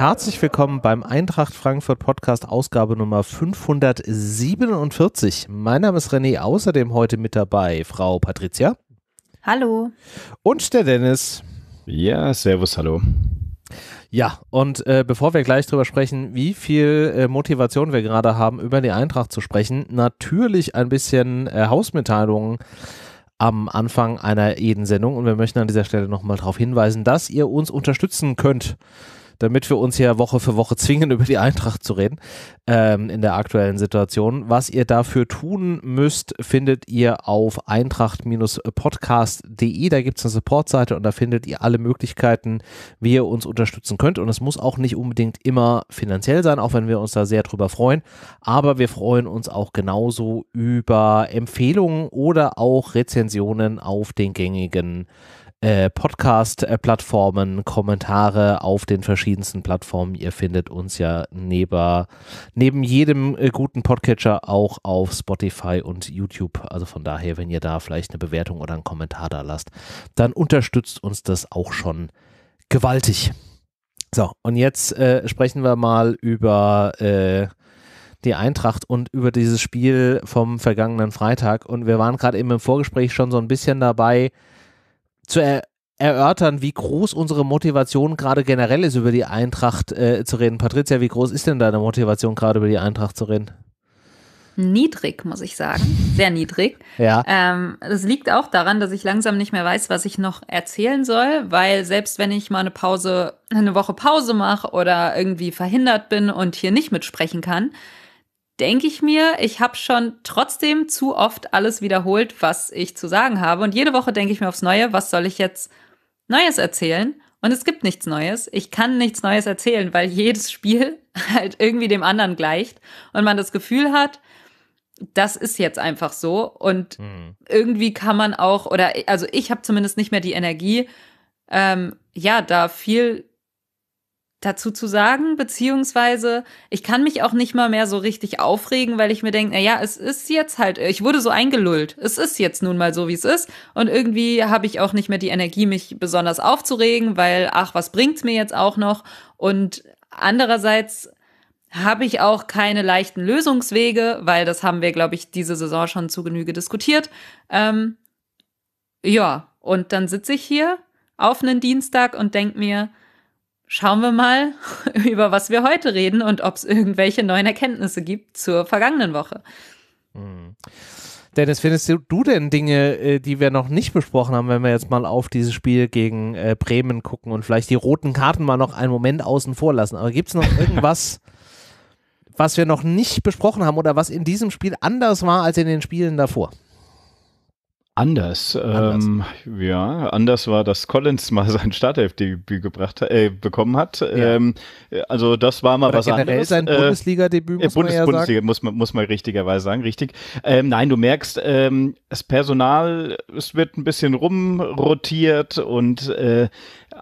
Herzlich willkommen beim Eintracht Frankfurt Podcast Ausgabe Nummer 547. Mein Name ist René, außerdem heute mit dabei Frau Patricia. Hallo. Und der Dennis. Ja, servus, hallo. Ja, und äh, bevor wir gleich darüber sprechen, wie viel äh, Motivation wir gerade haben, über die Eintracht zu sprechen, natürlich ein bisschen äh, Hausmitteilungen am Anfang einer jeden Sendung. Und wir möchten an dieser Stelle nochmal darauf hinweisen, dass ihr uns unterstützen könnt damit wir uns hier Woche für Woche zwingen, über die Eintracht zu reden, ähm, in der aktuellen Situation. Was ihr dafür tun müsst, findet ihr auf eintracht-podcast.de. Da gibt es eine Supportseite und da findet ihr alle Möglichkeiten, wie ihr uns unterstützen könnt. Und es muss auch nicht unbedingt immer finanziell sein, auch wenn wir uns da sehr drüber freuen. Aber wir freuen uns auch genauso über Empfehlungen oder auch Rezensionen auf den gängigen äh, Podcast-Plattformen, Kommentare auf den verschiedensten Plattformen. Ihr findet uns ja neben, neben jedem äh, guten Podcatcher auch auf Spotify und YouTube. Also von daher, wenn ihr da vielleicht eine Bewertung oder einen Kommentar da lasst, dann unterstützt uns das auch schon gewaltig. So, und jetzt äh, sprechen wir mal über äh, die Eintracht und über dieses Spiel vom vergangenen Freitag. Und wir waren gerade eben im Vorgespräch schon so ein bisschen dabei, zu er erörtern, wie groß unsere Motivation gerade generell ist, über die Eintracht äh, zu reden. Patricia, wie groß ist denn deine Motivation gerade über die Eintracht zu reden? Niedrig, muss ich sagen. Sehr niedrig. Ja. Ähm, das liegt auch daran, dass ich langsam nicht mehr weiß, was ich noch erzählen soll, weil selbst wenn ich mal eine Pause, eine Woche Pause mache oder irgendwie verhindert bin und hier nicht mitsprechen kann, denke ich mir, ich habe schon trotzdem zu oft alles wiederholt, was ich zu sagen habe. Und jede Woche denke ich mir aufs Neue, was soll ich jetzt Neues erzählen? Und es gibt nichts Neues. Ich kann nichts Neues erzählen, weil jedes Spiel halt irgendwie dem anderen gleicht und man das Gefühl hat, das ist jetzt einfach so. Und hm. irgendwie kann man auch, oder also ich habe zumindest nicht mehr die Energie, ähm, ja, da viel dazu zu sagen, beziehungsweise ich kann mich auch nicht mal mehr so richtig aufregen, weil ich mir denke, na ja, es ist jetzt halt, ich wurde so eingelullt. Es ist jetzt nun mal so, wie es ist. Und irgendwie habe ich auch nicht mehr die Energie, mich besonders aufzuregen, weil, ach, was bringt's mir jetzt auch noch? Und andererseits habe ich auch keine leichten Lösungswege, weil das haben wir, glaube ich, diese Saison schon zu Genüge diskutiert. Ähm, ja, und dann sitze ich hier auf einen Dienstag und denke mir, schauen wir mal, über was wir heute reden und ob es irgendwelche neuen Erkenntnisse gibt zur vergangenen Woche. Mhm. Dennis, findest du denn Dinge, äh, die wir noch nicht besprochen haben, wenn wir jetzt mal auf dieses Spiel gegen äh, Bremen gucken und vielleicht die roten Karten mal noch einen Moment außen vor lassen? Aber gibt es noch irgendwas, was wir noch nicht besprochen haben oder was in diesem Spiel anders war als in den Spielen davor? Anders. anders. Ähm, ja, anders war, dass Collins mal sein Startelfdebüt gebracht, äh, bekommen hat. Ja. Ähm, also das war mal Oder was generell anderes. sein äh, Bundesliga-Debüt, äh, muss Bundes man Bundesliga, Muss man, muss man richtigerweise sagen, richtig. Ähm, nein, du merkst, ähm, das Personal, es wird ein bisschen rumrotiert und äh,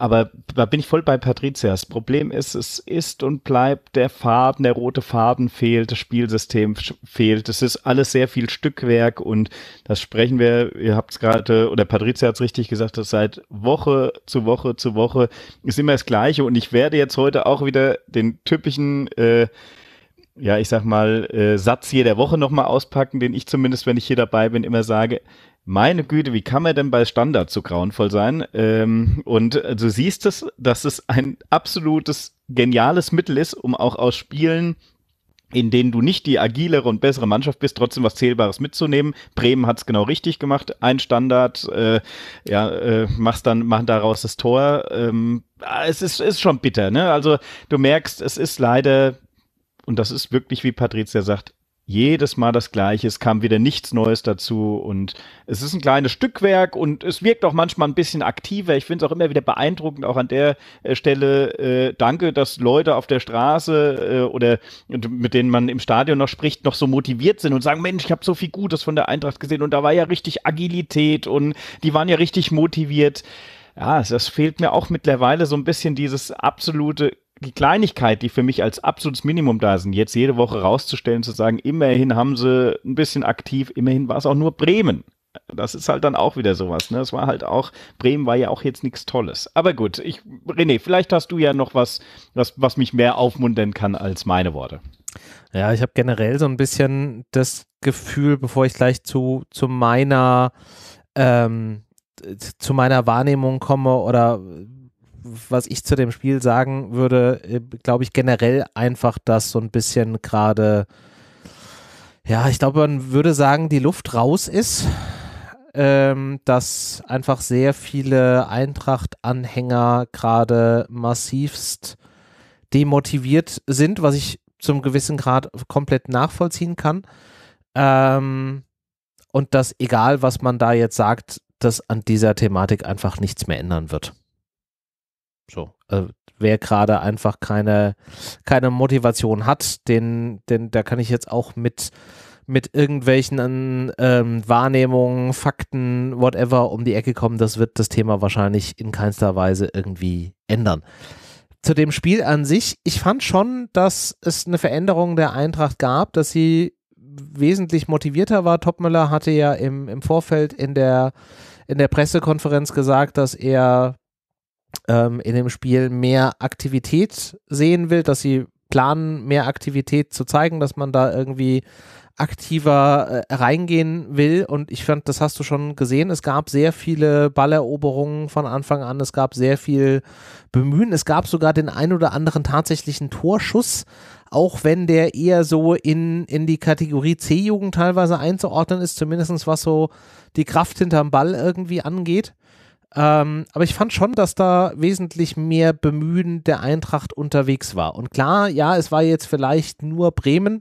aber da bin ich voll bei Patricia. Das Problem ist, es ist und bleibt der Faden, der rote Faden fehlt, das Spielsystem fehlt. Es ist alles sehr viel Stückwerk und das sprechen wir, ihr habt es gerade, oder Patricia hat es richtig gesagt, das seit Woche zu Woche zu Woche ist immer das Gleiche und ich werde jetzt heute auch wieder den typischen äh, ja, ich sag mal, äh, Satz jeder Woche nochmal auspacken, den ich zumindest, wenn ich hier dabei bin, immer sage, meine Güte, wie kann man denn bei Standard so grauenvoll sein? Ähm, und du siehst es, dass es ein absolutes geniales Mittel ist, um auch aus Spielen in denen du nicht die agilere und bessere Mannschaft bist, trotzdem was Zählbares mitzunehmen. Bremen hat es genau richtig gemacht. Ein Standard, äh, ja, äh, machst dann, machen daraus das Tor. Ähm, es ist, ist schon bitter, ne? Also du merkst, es ist leider, und das ist wirklich, wie Patrizia sagt, jedes Mal das Gleiche, es kam wieder nichts Neues dazu und es ist ein kleines Stückwerk und es wirkt auch manchmal ein bisschen aktiver. Ich finde es auch immer wieder beeindruckend, auch an der äh, Stelle äh, danke, dass Leute auf der Straße äh, oder mit denen man im Stadion noch spricht, noch so motiviert sind und sagen, Mensch, ich habe so viel Gutes von der Eintracht gesehen und da war ja richtig Agilität und die waren ja richtig motiviert. Ja, das fehlt mir auch mittlerweile so ein bisschen dieses absolute die Kleinigkeit, die für mich als absolutes Minimum da sind, jetzt jede Woche rauszustellen, zu sagen, immerhin haben sie ein bisschen aktiv, immerhin war es auch nur Bremen. Das ist halt dann auch wieder sowas. Ne? Es war halt auch, Bremen war ja auch jetzt nichts Tolles. Aber gut, ich, René, vielleicht hast du ja noch was, was, was mich mehr aufmuntern kann als meine Worte. Ja, ich habe generell so ein bisschen das Gefühl, bevor ich gleich zu, zu meiner ähm, zu meiner Wahrnehmung komme oder was ich zu dem Spiel sagen würde, äh, glaube ich generell einfach, dass so ein bisschen gerade, ja, ich glaube, man würde sagen, die Luft raus ist. Ähm, dass einfach sehr viele Eintracht-Anhänger gerade massivst demotiviert sind, was ich zum gewissen Grad komplett nachvollziehen kann. Ähm, und dass egal, was man da jetzt sagt, dass an dieser Thematik einfach nichts mehr ändern wird. So. Also, wer gerade einfach keine, keine Motivation hat, den, den, da kann ich jetzt auch mit, mit irgendwelchen ähm, Wahrnehmungen, Fakten, whatever um die Ecke kommen. Das wird das Thema wahrscheinlich in keinster Weise irgendwie ändern. Zu dem Spiel an sich, ich fand schon, dass es eine Veränderung der Eintracht gab, dass sie wesentlich motivierter war. Topmüller hatte ja im, im Vorfeld in der, in der Pressekonferenz gesagt, dass er ähm, in dem Spiel mehr Aktivität sehen will, dass sie planen, mehr Aktivität zu zeigen, dass man da irgendwie aktiver äh, reingehen will. Und ich fand, das hast du schon gesehen. Es gab sehr viele Balleroberungen von Anfang an. Es gab sehr viel Bemühen. Es gab sogar den ein oder anderen tatsächlichen Torschuss, auch wenn der eher so in, in die Kategorie C-Jugend teilweise einzuordnen ist, zumindest was so die Kraft hinterm Ball irgendwie angeht. Ähm, aber ich fand schon, dass da wesentlich mehr Bemühen der Eintracht unterwegs war. Und klar, ja, es war jetzt vielleicht nur Bremen,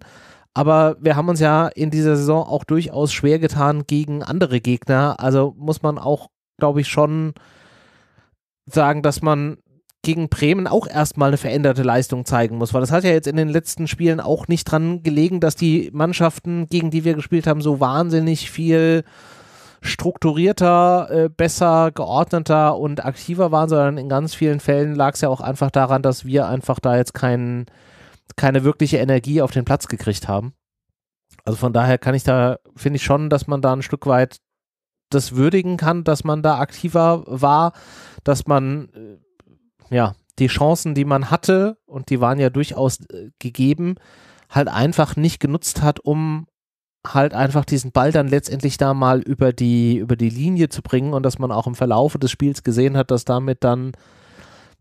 aber wir haben uns ja in dieser Saison auch durchaus schwer getan gegen andere Gegner. Also muss man auch, glaube ich, schon sagen, dass man gegen Bremen auch erstmal eine veränderte Leistung zeigen muss, weil das hat ja jetzt in den letzten Spielen auch nicht dran gelegen, dass die Mannschaften, gegen die wir gespielt haben, so wahnsinnig viel äh, strukturierter, äh, besser geordneter und aktiver waren, sondern in ganz vielen Fällen lag es ja auch einfach daran, dass wir einfach da jetzt kein, keine wirkliche Energie auf den Platz gekriegt haben. Also von daher kann ich da, finde ich schon, dass man da ein Stück weit das würdigen kann, dass man da aktiver war, dass man äh, ja die Chancen, die man hatte, und die waren ja durchaus äh, gegeben, halt einfach nicht genutzt hat, um halt einfach diesen Ball dann letztendlich da mal über die, über die Linie zu bringen und dass man auch im Verlaufe des Spiels gesehen hat, dass damit dann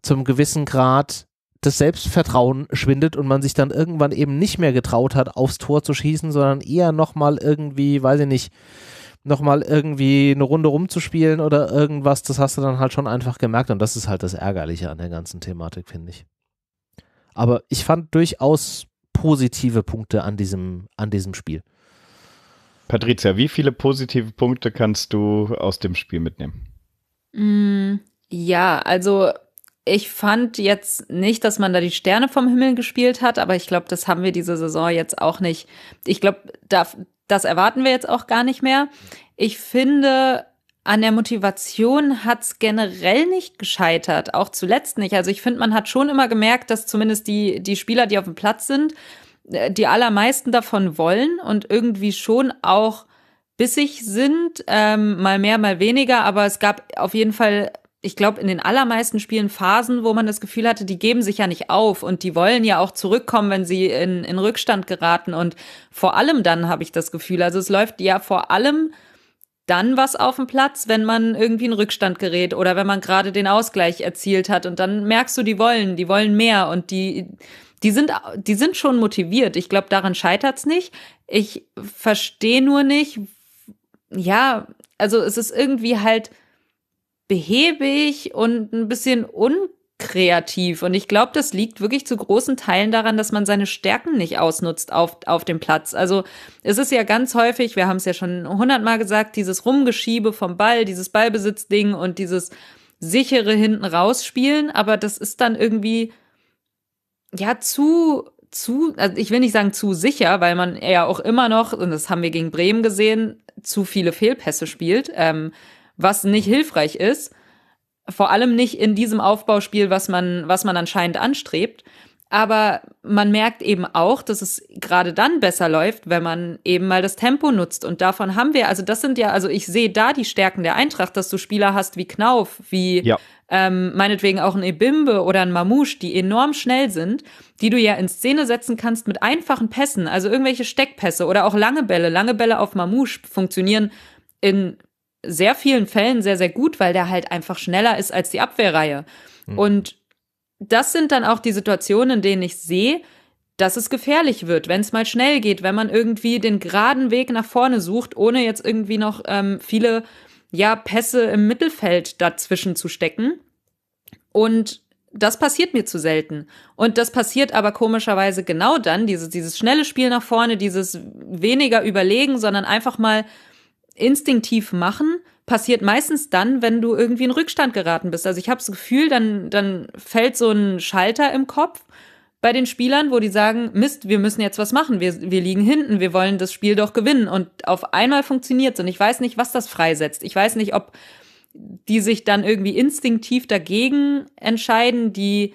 zum gewissen Grad das Selbstvertrauen schwindet und man sich dann irgendwann eben nicht mehr getraut hat, aufs Tor zu schießen, sondern eher nochmal irgendwie, weiß ich nicht, nochmal irgendwie eine Runde rumzuspielen oder irgendwas, das hast du dann halt schon einfach gemerkt und das ist halt das Ärgerliche an der ganzen Thematik, finde ich. Aber ich fand durchaus positive Punkte an diesem, an diesem Spiel. Patricia, wie viele positive Punkte kannst du aus dem Spiel mitnehmen? Mm, ja, also ich fand jetzt nicht, dass man da die Sterne vom Himmel gespielt hat, aber ich glaube, das haben wir diese Saison jetzt auch nicht. Ich glaube, da, das erwarten wir jetzt auch gar nicht mehr. Ich finde, an der Motivation hat es generell nicht gescheitert, auch zuletzt nicht. Also ich finde, man hat schon immer gemerkt, dass zumindest die, die Spieler, die auf dem Platz sind, äh, die allermeisten davon wollen und irgendwie schon auch bissig sind, ähm, mal mehr, mal weniger, aber es gab auf jeden Fall, ich glaube, in den allermeisten Spielen Phasen, wo man das Gefühl hatte, die geben sich ja nicht auf und die wollen ja auch zurückkommen, wenn sie in, in Rückstand geraten. Und vor allem dann habe ich das Gefühl, also es läuft ja vor allem dann was auf dem Platz, wenn man irgendwie in Rückstand gerät oder wenn man gerade den Ausgleich erzielt hat. Und dann merkst du, die wollen, die wollen mehr und die, die sind, die sind schon motiviert. Ich glaube, daran scheitert es nicht. Ich verstehe nur nicht, ja, also es ist irgendwie halt behäbig und ein bisschen unkreativ. Und ich glaube, das liegt wirklich zu großen Teilen daran, dass man seine Stärken nicht ausnutzt auf, auf dem Platz. Also es ist ja ganz häufig, wir haben es ja schon hundertmal gesagt, dieses Rumgeschiebe vom Ball, dieses Ballbesitzding und dieses sichere hinten rausspielen. Aber das ist dann irgendwie ja zu zu, also ich will nicht sagen zu sicher, weil man ja auch immer noch, und das haben wir gegen Bremen gesehen, zu viele Fehlpässe spielt, ähm, was nicht hilfreich ist. Vor allem nicht in diesem Aufbauspiel, was man, was man anscheinend anstrebt. Aber man merkt eben auch, dass es gerade dann besser läuft, wenn man eben mal das Tempo nutzt. Und davon haben wir, also das sind ja, also ich sehe da die Stärken der Eintracht, dass du Spieler hast wie Knauf, wie ja ähm, meinetwegen auch ein Ebimbe oder ein Mamouche, die enorm schnell sind, die du ja in Szene setzen kannst mit einfachen Pässen, also irgendwelche Steckpässe oder auch lange Bälle. Lange Bälle auf Mamouche funktionieren in sehr vielen Fällen sehr, sehr gut, weil der halt einfach schneller ist als die Abwehrreihe. Mhm. Und das sind dann auch die Situationen, in denen ich sehe, dass es gefährlich wird, wenn es mal schnell geht, wenn man irgendwie den geraden Weg nach vorne sucht, ohne jetzt irgendwie noch ähm, viele ja, Pässe im Mittelfeld dazwischen zu stecken. Und das passiert mir zu selten. Und das passiert aber komischerweise genau dann, dieses, dieses schnelle Spiel nach vorne, dieses weniger überlegen, sondern einfach mal instinktiv machen, passiert meistens dann, wenn du irgendwie in Rückstand geraten bist. Also ich habe das Gefühl, dann, dann fällt so ein Schalter im Kopf bei den Spielern, wo die sagen, Mist, wir müssen jetzt was machen, wir, wir liegen hinten, wir wollen das Spiel doch gewinnen. Und auf einmal funktioniert es. Und ich weiß nicht, was das freisetzt. Ich weiß nicht, ob die sich dann irgendwie instinktiv dagegen entscheiden, die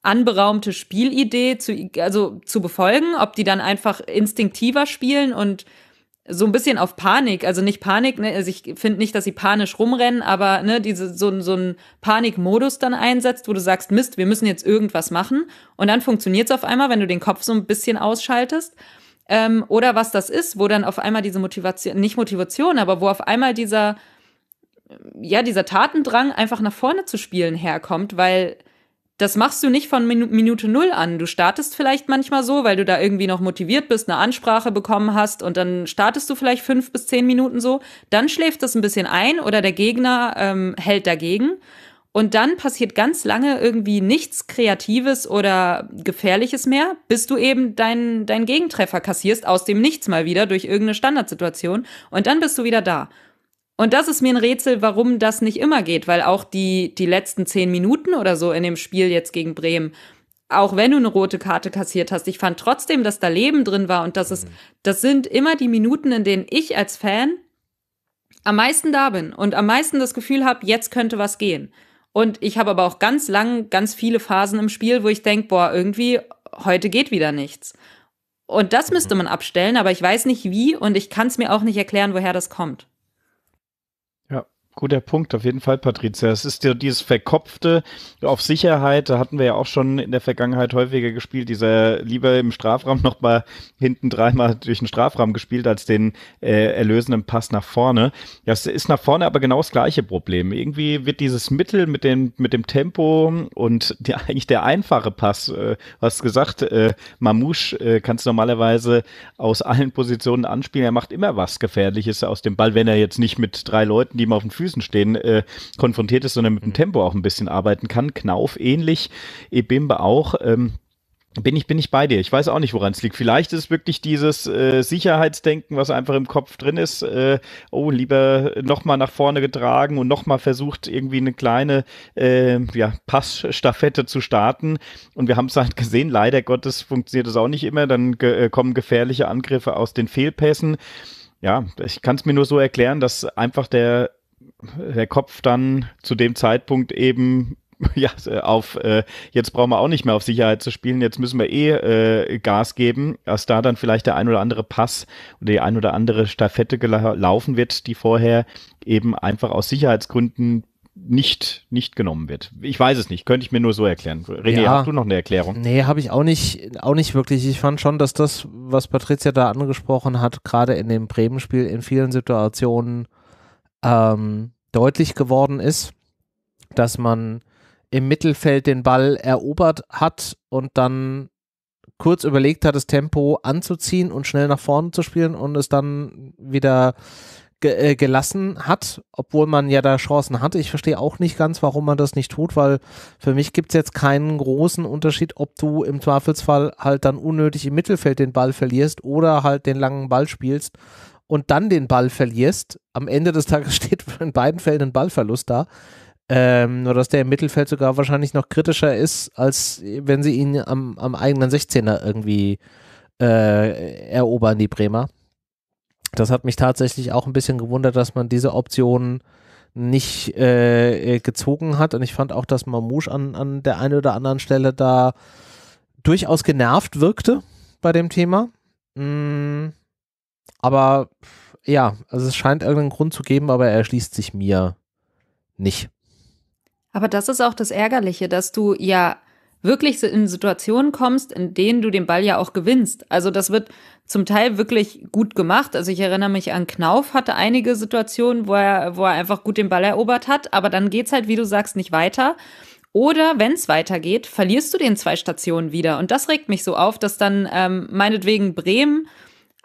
anberaumte Spielidee zu, also zu befolgen, ob die dann einfach instinktiver spielen und so ein bisschen auf Panik, also nicht Panik, ne? also ich finde nicht, dass sie panisch rumrennen, aber ne, diese, so, so ein Panikmodus dann einsetzt, wo du sagst, Mist, wir müssen jetzt irgendwas machen und dann funktioniert es auf einmal, wenn du den Kopf so ein bisschen ausschaltest. Ähm, oder was das ist, wo dann auf einmal diese Motivation, nicht Motivation, aber wo auf einmal dieser, ja, dieser Tatendrang einfach nach vorne zu spielen herkommt, weil das machst du nicht von Minute Null an. Du startest vielleicht manchmal so, weil du da irgendwie noch motiviert bist, eine Ansprache bekommen hast und dann startest du vielleicht fünf bis zehn Minuten so. Dann schläft das ein bisschen ein oder der Gegner ähm, hält dagegen. Und dann passiert ganz lange irgendwie nichts Kreatives oder Gefährliches mehr, bis du eben deinen dein Gegentreffer kassierst, aus dem Nichts mal wieder durch irgendeine Standardsituation. Und dann bist du wieder da. Und das ist mir ein Rätsel, warum das nicht immer geht, weil auch die, die letzten zehn Minuten oder so in dem Spiel jetzt gegen Bremen, auch wenn du eine rote Karte kassiert hast, ich fand trotzdem, dass da Leben drin war und das ist, mhm. das sind immer die Minuten, in denen ich als Fan am meisten da bin und am meisten das Gefühl habe, jetzt könnte was gehen. Und ich habe aber auch ganz lang ganz viele Phasen im Spiel, wo ich denke, boah, irgendwie, heute geht wieder nichts. Und das müsste mhm. man abstellen, aber ich weiß nicht wie und ich kann es mir auch nicht erklären, woher das kommt. Guter Punkt, auf jeden Fall, Patricia. Es ist ja dieses Verkopfte auf Sicherheit, da hatten wir ja auch schon in der Vergangenheit häufiger gespielt, dieser lieber im Strafraum nochmal hinten dreimal durch den Strafraum gespielt, als den äh, erlösenden Pass nach vorne. Das ist nach vorne aber genau das gleiche Problem. Irgendwie wird dieses Mittel mit dem, mit dem Tempo und die, eigentlich der einfache Pass, äh, was gesagt, äh, Mamouche äh, kannst normalerweise aus allen Positionen anspielen. Er macht immer was Gefährliches aus dem Ball, wenn er jetzt nicht mit drei Leuten, die ihm auf den Füßen stehen, äh, konfrontiert ist, sondern mit dem mhm. Tempo auch ein bisschen arbeiten kann. Knauf ähnlich, Ebimbe auch. Ähm, bin ich, bin ich bei dir. Ich weiß auch nicht, woran es liegt. Vielleicht ist es wirklich dieses äh, Sicherheitsdenken, was einfach im Kopf drin ist. Äh, oh, lieber nochmal nach vorne getragen und nochmal versucht, irgendwie eine kleine äh, ja, Passstaffette zu starten. Und wir haben es halt gesehen, leider Gottes funktioniert es auch nicht immer. Dann ge äh, kommen gefährliche Angriffe aus den Fehlpässen. Ja, ich kann es mir nur so erklären, dass einfach der der Kopf dann zu dem Zeitpunkt eben ja, auf äh, jetzt brauchen wir auch nicht mehr auf Sicherheit zu spielen, jetzt müssen wir eh äh, Gas geben, dass da dann vielleicht der ein oder andere Pass oder die ein oder andere Staffette gelaufen wird, die vorher eben einfach aus Sicherheitsgründen nicht, nicht genommen wird. Ich weiß es nicht, könnte ich mir nur so erklären. René, ja. hast du noch eine Erklärung? Nee, habe ich auch nicht, auch nicht wirklich. Ich fand schon, dass das, was Patricia da angesprochen hat, gerade in dem Bremen-Spiel in vielen Situationen ähm, deutlich geworden ist, dass man im Mittelfeld den Ball erobert hat und dann kurz überlegt hat, das Tempo anzuziehen und schnell nach vorne zu spielen und es dann wieder ge äh, gelassen hat, obwohl man ja da Chancen hatte. Ich verstehe auch nicht ganz, warum man das nicht tut, weil für mich gibt es jetzt keinen großen Unterschied, ob du im Zweifelsfall halt dann unnötig im Mittelfeld den Ball verlierst oder halt den langen Ball spielst und dann den Ball verlierst, am Ende des Tages steht in beiden Fällen ein Ballverlust da. Ähm, nur dass der im Mittelfeld sogar wahrscheinlich noch kritischer ist, als wenn sie ihn am, am eigenen 16er irgendwie äh, erobern, die Bremer. Das hat mich tatsächlich auch ein bisschen gewundert, dass man diese Option nicht äh, gezogen hat. Und ich fand auch, dass Mamouche an, an der einen oder anderen Stelle da durchaus genervt wirkte bei dem Thema. Mm aber ja, also es scheint irgendeinen Grund zu geben, aber er erschließt sich mir nicht. Aber das ist auch das Ärgerliche, dass du ja wirklich in Situationen kommst, in denen du den Ball ja auch gewinnst. Also das wird zum Teil wirklich gut gemacht. Also ich erinnere mich an Knauf, hatte einige Situationen, wo er, wo er einfach gut den Ball erobert hat, aber dann geht's halt, wie du sagst, nicht weiter. Oder wenn es weitergeht, verlierst du den zwei Stationen wieder. Und das regt mich so auf, dass dann ähm, meinetwegen Bremen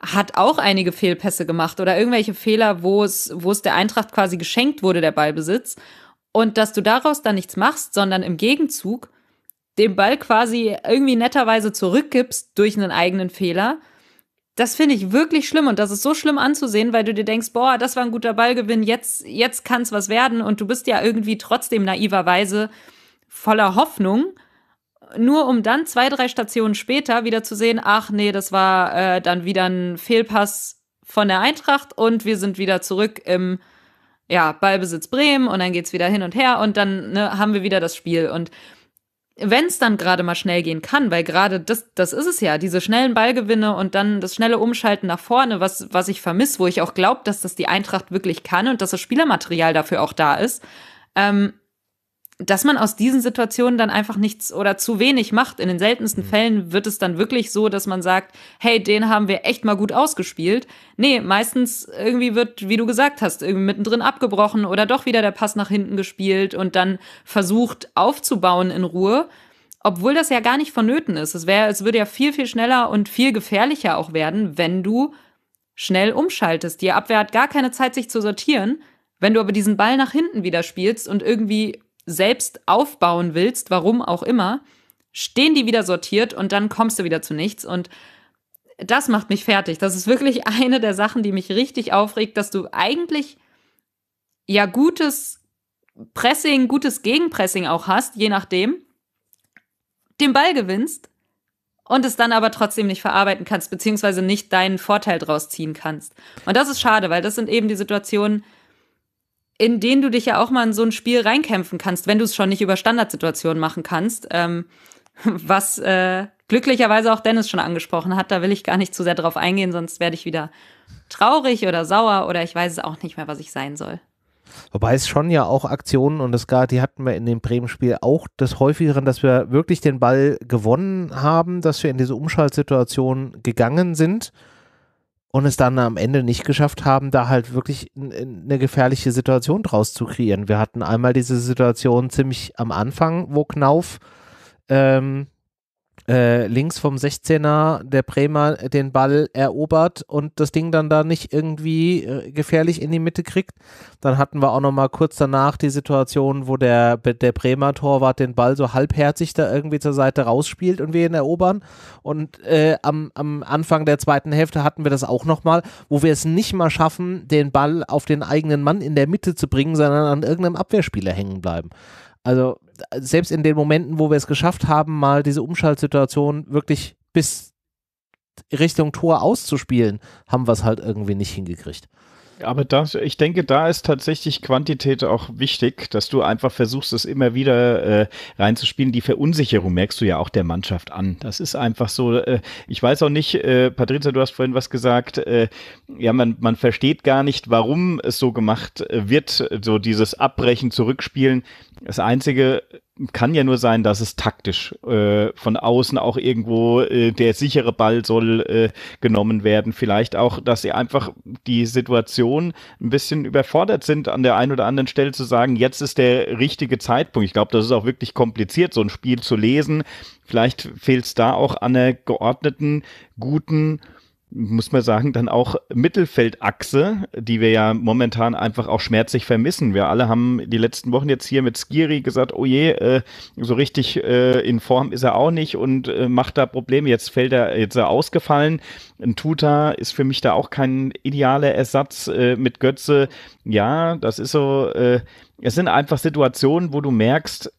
hat auch einige Fehlpässe gemacht oder irgendwelche Fehler, wo es, wo es der Eintracht quasi geschenkt wurde, der Ballbesitz. Und dass du daraus dann nichts machst, sondern im Gegenzug den Ball quasi irgendwie netterweise zurückgibst durch einen eigenen Fehler. Das finde ich wirklich schlimm und das ist so schlimm anzusehen, weil du dir denkst, boah, das war ein guter Ballgewinn, jetzt, jetzt kann es was werden und du bist ja irgendwie trotzdem naiverweise voller Hoffnung nur um dann zwei, drei Stationen später wieder zu sehen, ach nee, das war äh, dann wieder ein Fehlpass von der Eintracht und wir sind wieder zurück im ja, Ballbesitz Bremen und dann geht's wieder hin und her und dann ne, haben wir wieder das Spiel. Und wenn es dann gerade mal schnell gehen kann, weil gerade das, das ist es ja, diese schnellen Ballgewinne und dann das schnelle Umschalten nach vorne, was, was ich vermisse, wo ich auch glaube, dass das die Eintracht wirklich kann und dass das Spielermaterial dafür auch da ist, ähm, dass man aus diesen Situationen dann einfach nichts oder zu wenig macht. In den seltensten mhm. Fällen wird es dann wirklich so, dass man sagt, hey, den haben wir echt mal gut ausgespielt. Nee, meistens irgendwie wird, wie du gesagt hast, irgendwie mittendrin abgebrochen oder doch wieder der Pass nach hinten gespielt und dann versucht aufzubauen in Ruhe. Obwohl das ja gar nicht vonnöten ist. Es wäre, es würde ja viel, viel schneller und viel gefährlicher auch werden, wenn du schnell umschaltest. Die Abwehr hat gar keine Zeit, sich zu sortieren. Wenn du aber diesen Ball nach hinten wieder spielst und irgendwie selbst aufbauen willst, warum auch immer, stehen die wieder sortiert und dann kommst du wieder zu nichts. Und das macht mich fertig. Das ist wirklich eine der Sachen, die mich richtig aufregt, dass du eigentlich ja gutes Pressing, gutes Gegenpressing auch hast, je nachdem, den Ball gewinnst und es dann aber trotzdem nicht verarbeiten kannst, beziehungsweise nicht deinen Vorteil draus ziehen kannst. Und das ist schade, weil das sind eben die Situationen, in denen du dich ja auch mal in so ein Spiel reinkämpfen kannst, wenn du es schon nicht über Standardsituationen machen kannst. Ähm, was äh, glücklicherweise auch Dennis schon angesprochen hat, da will ich gar nicht zu sehr drauf eingehen, sonst werde ich wieder traurig oder sauer oder ich weiß es auch nicht mehr, was ich sein soll. Wobei es schon ja auch Aktionen und das gar, die hatten wir in dem Bremen-Spiel auch des häufigeren, dass wir wirklich den Ball gewonnen haben, dass wir in diese Umschaltsituation gegangen sind und es dann am Ende nicht geschafft haben, da halt wirklich eine gefährliche Situation draus zu kreieren. Wir hatten einmal diese Situation ziemlich am Anfang, wo Knauf ähm, äh, links vom 16er der Bremer den Ball erobert und das Ding dann da nicht irgendwie äh, gefährlich in die Mitte kriegt. Dann hatten wir auch nochmal kurz danach die Situation, wo der, der Bremer Torwart den Ball so halbherzig da irgendwie zur Seite rausspielt und wir ihn erobern. Und äh, am, am Anfang der zweiten Hälfte hatten wir das auch nochmal, wo wir es nicht mal schaffen, den Ball auf den eigenen Mann in der Mitte zu bringen, sondern an irgendeinem Abwehrspieler hängen bleiben. Also selbst in den Momenten, wo wir es geschafft haben, mal diese Umschaltsituation wirklich bis Richtung Tor auszuspielen, haben wir es halt irgendwie nicht hingekriegt. Aber das, ich denke, da ist tatsächlich Quantität auch wichtig, dass du einfach versuchst, es immer wieder äh, reinzuspielen. Die Verunsicherung merkst du ja auch der Mannschaft an. Das ist einfach so. Äh, ich weiß auch nicht, äh, Patrizia, du hast vorhin was gesagt. Äh, ja, man, man versteht gar nicht, warum es so gemacht äh, wird, äh, so dieses Abbrechen, Zurückspielen. Das Einzige, kann ja nur sein, dass es taktisch äh, von außen auch irgendwo äh, der sichere Ball soll äh, genommen werden. Vielleicht auch, dass sie einfach die Situation ein bisschen überfordert sind, an der einen oder anderen Stelle zu sagen, jetzt ist der richtige Zeitpunkt. Ich glaube, das ist auch wirklich kompliziert, so ein Spiel zu lesen. Vielleicht fehlt es da auch an einer geordneten, guten muss man sagen, dann auch Mittelfeldachse, die wir ja momentan einfach auch schmerzlich vermissen. Wir alle haben die letzten Wochen jetzt hier mit Skiri gesagt, oh je, äh, so richtig äh, in Form ist er auch nicht und äh, macht da Probleme. Jetzt fällt er, jetzt er ausgefallen. Ein Tuta ist für mich da auch kein idealer Ersatz äh, mit Götze. Ja, das ist so, äh, es sind einfach Situationen, wo du merkst,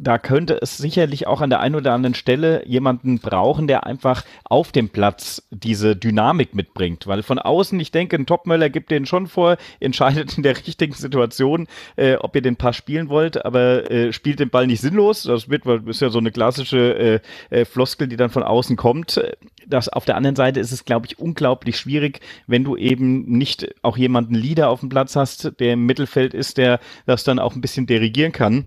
da könnte es sicherlich auch an der einen oder anderen Stelle jemanden brauchen, der einfach auf dem Platz diese Dynamik mitbringt. Weil von außen, ich denke, ein Topmöller gibt den schon vor, entscheidet in der richtigen Situation, äh, ob ihr den Pass spielen wollt, aber äh, spielt den Ball nicht sinnlos. Das wird, ist ja so eine klassische äh, äh, Floskel, die dann von außen kommt. Das, auf der anderen Seite ist es, glaube ich, unglaublich schwierig, wenn du eben nicht auch jemanden Leader auf dem Platz hast, der im Mittelfeld ist, der das dann auch ein bisschen dirigieren kann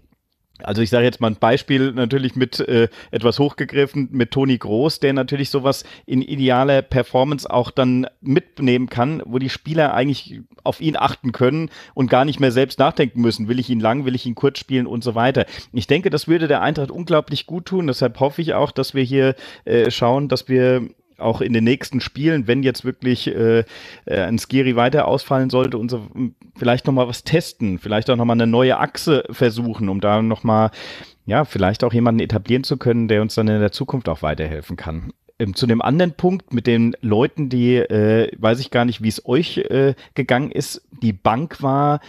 also ich sage jetzt mal ein Beispiel natürlich mit äh, etwas hochgegriffen, mit Toni Groß, der natürlich sowas in idealer Performance auch dann mitnehmen kann, wo die Spieler eigentlich auf ihn achten können und gar nicht mehr selbst nachdenken müssen, will ich ihn lang, will ich ihn kurz spielen und so weiter. Ich denke, das würde der Eintracht unglaublich gut tun, deshalb hoffe ich auch, dass wir hier äh, schauen, dass wir auch in den nächsten Spielen, wenn jetzt wirklich äh, äh ein Skiri weiter ausfallen sollte, und so, hm, vielleicht nochmal was testen, vielleicht auch nochmal eine neue Achse versuchen, um da nochmal, ja, vielleicht auch jemanden etablieren zu können, der uns dann in der Zukunft auch weiterhelfen kann ähm, zu dem anderen Punkt mit den Leuten, die, äh, weiß ich gar nicht, wie es euch äh, gegangen ist, die Bank war,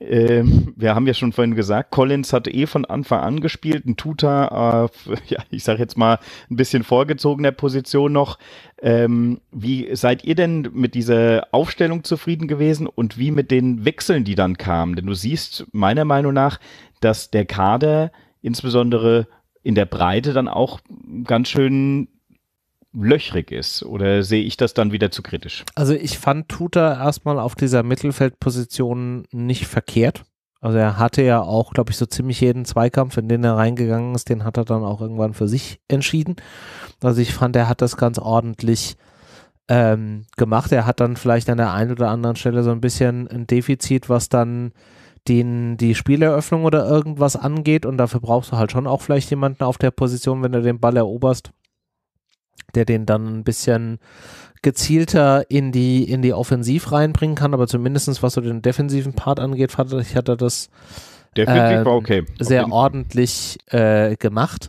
ähm, wir haben ja schon vorhin gesagt, Collins hat eh von Anfang an gespielt, ein Tutor, äh, ja, ich sage jetzt mal ein bisschen vorgezogener Position noch. Ähm, wie seid ihr denn mit dieser Aufstellung zufrieden gewesen und wie mit den Wechseln, die dann kamen? Denn du siehst meiner Meinung nach, dass der Kader insbesondere in der Breite dann auch ganz schön löchrig ist? Oder sehe ich das dann wieder zu kritisch? Also ich fand Tuta erstmal auf dieser Mittelfeldposition nicht verkehrt. Also er hatte ja auch, glaube ich, so ziemlich jeden Zweikampf, in den er reingegangen ist, den hat er dann auch irgendwann für sich entschieden. Also ich fand, er hat das ganz ordentlich ähm, gemacht. Er hat dann vielleicht an der einen oder anderen Stelle so ein bisschen ein Defizit, was dann den, die Spieleröffnung oder irgendwas angeht. Und dafür brauchst du halt schon auch vielleicht jemanden auf der Position, wenn du den Ball eroberst, der den dann ein bisschen gezielter in die, in die Offensiv reinbringen kann, aber zumindestens was so den defensiven Part angeht, fand hat er das äh, okay. sehr ordentlich äh, gemacht.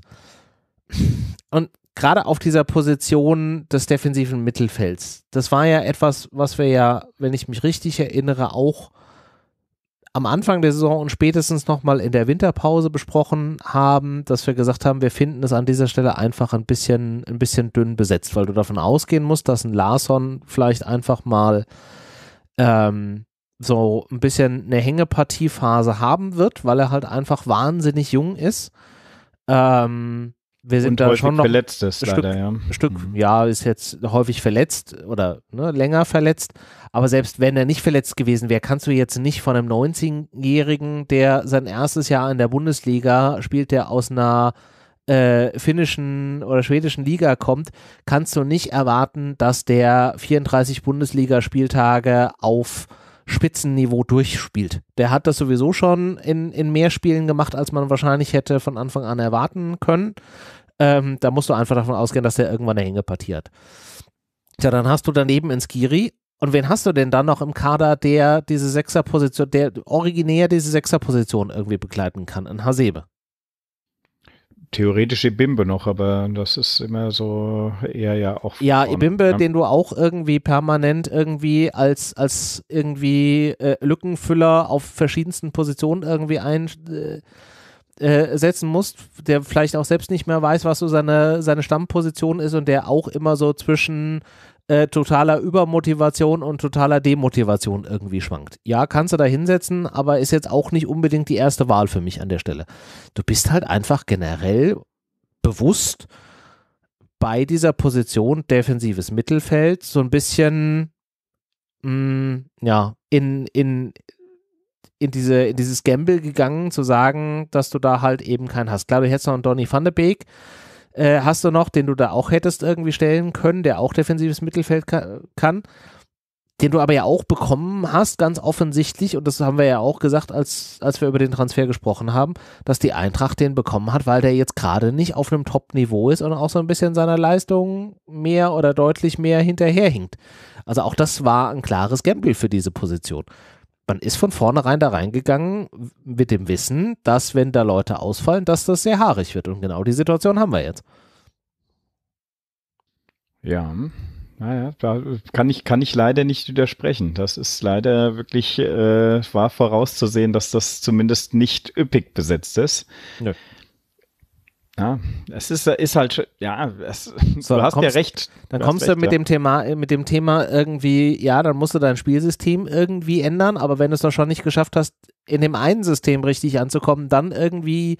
Und gerade auf dieser Position des defensiven Mittelfelds, das war ja etwas, was wir ja, wenn ich mich richtig erinnere, auch am Anfang der Saison und spätestens nochmal in der Winterpause besprochen haben, dass wir gesagt haben, wir finden es an dieser Stelle einfach ein bisschen, ein bisschen dünn besetzt, weil du davon ausgehen musst, dass ein Larson vielleicht einfach mal ähm, so ein bisschen eine Hängepartiephase haben wird, weil er halt einfach wahnsinnig jung ist. Ähm, wir sind da schon noch verletzt ist, Stück, leider, ja. Stück, mhm. ja, ist jetzt häufig verletzt oder ne, länger verletzt. Aber selbst wenn er nicht verletzt gewesen wäre, kannst du jetzt nicht von einem 19-Jährigen, der sein erstes Jahr in der Bundesliga spielt, der aus einer äh, finnischen oder schwedischen Liga kommt, kannst du nicht erwarten, dass der 34 Bundesligaspieltage auf Spitzenniveau durchspielt. Der hat das sowieso schon in, in mehr Spielen gemacht, als man wahrscheinlich hätte von Anfang an erwarten können. Ähm, da musst du einfach davon ausgehen, dass der irgendwann eine Hängepartie hat. Tja, dann hast du daneben ins Skiri und wen hast du denn dann noch im Kader, der diese Sechserposition, der originär diese Sechserposition irgendwie begleiten kann? Ein Hasebe theoretisch Ibimbe noch, aber das ist immer so eher ja auch. Ja, vorne, Ibimbe, ne? den du auch irgendwie permanent irgendwie als, als irgendwie äh, Lückenfüller auf verschiedensten Positionen irgendwie einsetzen äh, äh musst, der vielleicht auch selbst nicht mehr weiß, was so seine, seine Stammposition ist und der auch immer so zwischen äh, totaler Übermotivation und totaler Demotivation irgendwie schwankt. Ja, kannst du da hinsetzen, aber ist jetzt auch nicht unbedingt die erste Wahl für mich an der Stelle. Du bist halt einfach generell bewusst bei dieser Position defensives Mittelfeld so ein bisschen mh, mm, ja in in in, diese, in dieses Gamble gegangen, zu sagen, dass du da halt eben keinen hast. Klar, du hättest noch einen Donny van de Beek, äh, hast du noch, den du da auch hättest irgendwie stellen können, der auch defensives Mittelfeld ka kann, den du aber ja auch bekommen hast, ganz offensichtlich, und das haben wir ja auch gesagt, als, als wir über den Transfer gesprochen haben, dass die Eintracht den bekommen hat, weil der jetzt gerade nicht auf einem Top-Niveau ist und auch so ein bisschen seiner Leistung mehr oder deutlich mehr hinterherhinkt. Also auch das war ein klares Gamble für diese Position man ist von vornherein da reingegangen mit dem Wissen, dass wenn da Leute ausfallen, dass das sehr haarig wird. Und genau die Situation haben wir jetzt. Ja, naja, da kann ich, kann ich leider nicht widersprechen. Das ist leider wirklich, äh, war vorauszusehen, dass das zumindest nicht üppig besetzt ist. Nö. Ja, es ist, ist halt, ja, es, so, du hast kommst, ja recht. Dann du kommst du mit, ja. dem Thema, mit dem Thema irgendwie, ja, dann musst du dein Spielsystem irgendwie ändern, aber wenn du es doch schon nicht geschafft hast, in dem einen System richtig anzukommen, dann irgendwie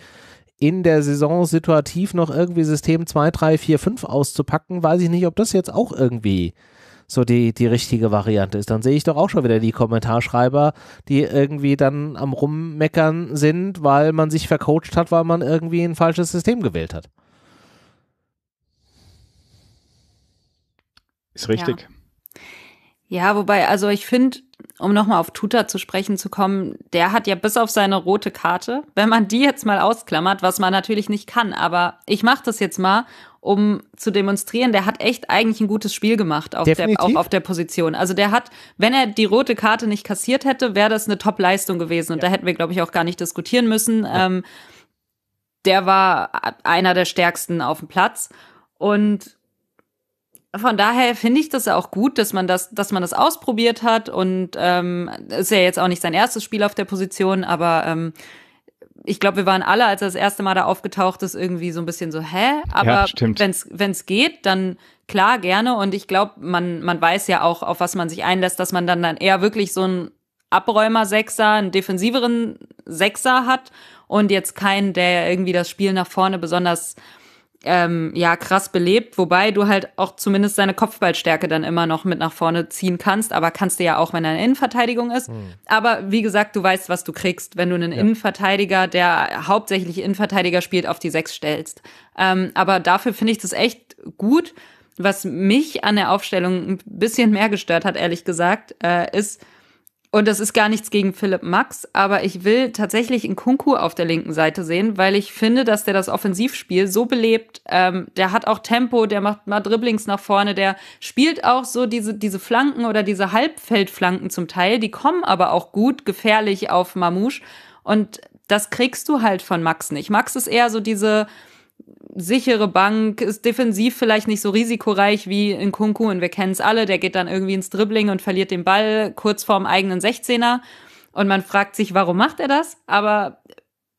in der Saison situativ noch irgendwie System 2, 3, 4, 5 auszupacken, weiß ich nicht, ob das jetzt auch irgendwie so die, die richtige Variante ist. Dann sehe ich doch auch schon wieder die Kommentarschreiber, die irgendwie dann am Rummeckern sind, weil man sich vercoacht hat, weil man irgendwie ein falsches System gewählt hat. Ist richtig. Ja, ja wobei, also ich finde, um nochmal auf Tuta zu sprechen zu kommen, der hat ja bis auf seine rote Karte, wenn man die jetzt mal ausklammert, was man natürlich nicht kann, aber ich mache das jetzt mal um zu demonstrieren, der hat echt eigentlich ein gutes Spiel gemacht auf der, auch auf der Position. Also der hat, wenn er die rote Karte nicht kassiert hätte, wäre das eine Top-Leistung gewesen. Und ja. da hätten wir, glaube ich, auch gar nicht diskutieren müssen. Ja. Ähm, der war einer der stärksten auf dem Platz. Und von daher finde ich das auch gut, dass man das, dass man das ausprobiert hat. Und ähm, ist ja jetzt auch nicht sein erstes Spiel auf der Position, aber ähm, ich glaube, wir waren alle, als er das erste Mal da aufgetaucht ist, irgendwie so ein bisschen so, hä? Aber ja, wenn es geht, dann klar, gerne. Und ich glaube, man, man weiß ja auch, auf was man sich einlässt, dass man dann, dann eher wirklich so einen Abräumer-Sechser, einen defensiveren Sechser hat und jetzt keinen, der irgendwie das Spiel nach vorne besonders ähm, ja krass belebt, wobei du halt auch zumindest seine Kopfballstärke dann immer noch mit nach vorne ziehen kannst, aber kannst du ja auch, wenn er eine Innenverteidigung ist. Mhm. Aber wie gesagt, du weißt, was du kriegst, wenn du einen ja. Innenverteidiger, der hauptsächlich Innenverteidiger spielt, auf die Sechs stellst. Ähm, aber dafür finde ich das echt gut. Was mich an der Aufstellung ein bisschen mehr gestört hat, ehrlich gesagt, äh, ist, und das ist gar nichts gegen Philipp Max, aber ich will tatsächlich in Kunku auf der linken Seite sehen, weil ich finde, dass der das Offensivspiel so belebt. Ähm, der hat auch Tempo, der macht mal Dribblings nach vorne, der spielt auch so diese, diese Flanken oder diese Halbfeldflanken zum Teil. Die kommen aber auch gut, gefährlich auf Mamouche. Und das kriegst du halt von Max nicht. Max ist eher so diese sichere Bank, ist defensiv vielleicht nicht so risikoreich wie in Kunku und wir kennen es alle, der geht dann irgendwie ins Dribbling und verliert den Ball kurz vorm eigenen 16er und man fragt sich, warum macht er das? Aber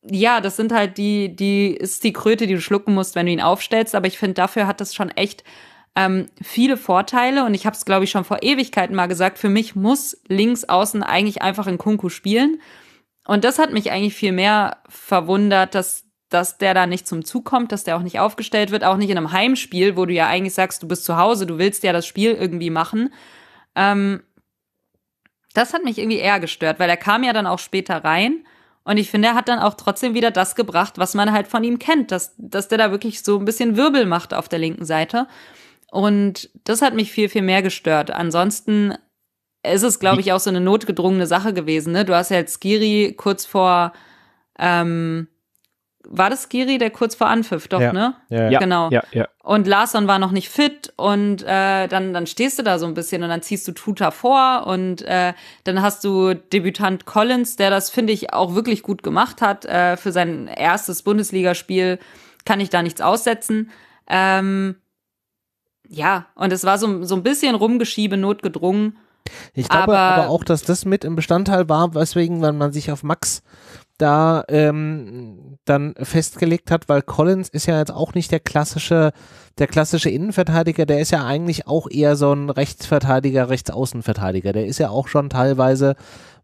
ja, das sind halt die, die ist die Kröte, die du schlucken musst, wenn du ihn aufstellst. Aber ich finde, dafür hat das schon echt ähm, viele Vorteile. Und ich habe es, glaube ich, schon vor Ewigkeiten mal gesagt. Für mich muss links außen eigentlich einfach in Kunku spielen. Und das hat mich eigentlich viel mehr verwundert, dass dass der da nicht zum Zug kommt, dass der auch nicht aufgestellt wird, auch nicht in einem Heimspiel, wo du ja eigentlich sagst, du bist zu Hause, du willst ja das Spiel irgendwie machen. Ähm, das hat mich irgendwie eher gestört, weil er kam ja dann auch später rein und ich finde, er hat dann auch trotzdem wieder das gebracht, was man halt von ihm kennt, dass, dass der da wirklich so ein bisschen Wirbel macht auf der linken Seite. Und das hat mich viel, viel mehr gestört. Ansonsten ist es, glaube ich, auch so eine notgedrungene Sache gewesen. Ne? Du hast ja jetzt Skiri kurz vor ähm, war das Giri, der kurz vor anpfiff, doch, ja. ne? Ja, ja. genau. Ja, ja. Und Larson war noch nicht fit und äh, dann, dann stehst du da so ein bisschen und dann ziehst du Tuta vor und äh, dann hast du Debütant Collins, der das, finde ich, auch wirklich gut gemacht hat. Äh, für sein erstes Bundesligaspiel kann ich da nichts aussetzen. Ähm, ja, und es war so, so ein bisschen rumgeschiebe, notgedrungen. Ich glaube aber, aber, auch, dass das mit im Bestandteil war, weswegen wenn man sich auf Max da ähm, dann festgelegt hat, weil Collins ist ja jetzt auch nicht der klassische, der klassische Innenverteidiger, der ist ja eigentlich auch eher so ein Rechtsverteidiger, Rechtsaußenverteidiger. Der ist ja auch schon teilweise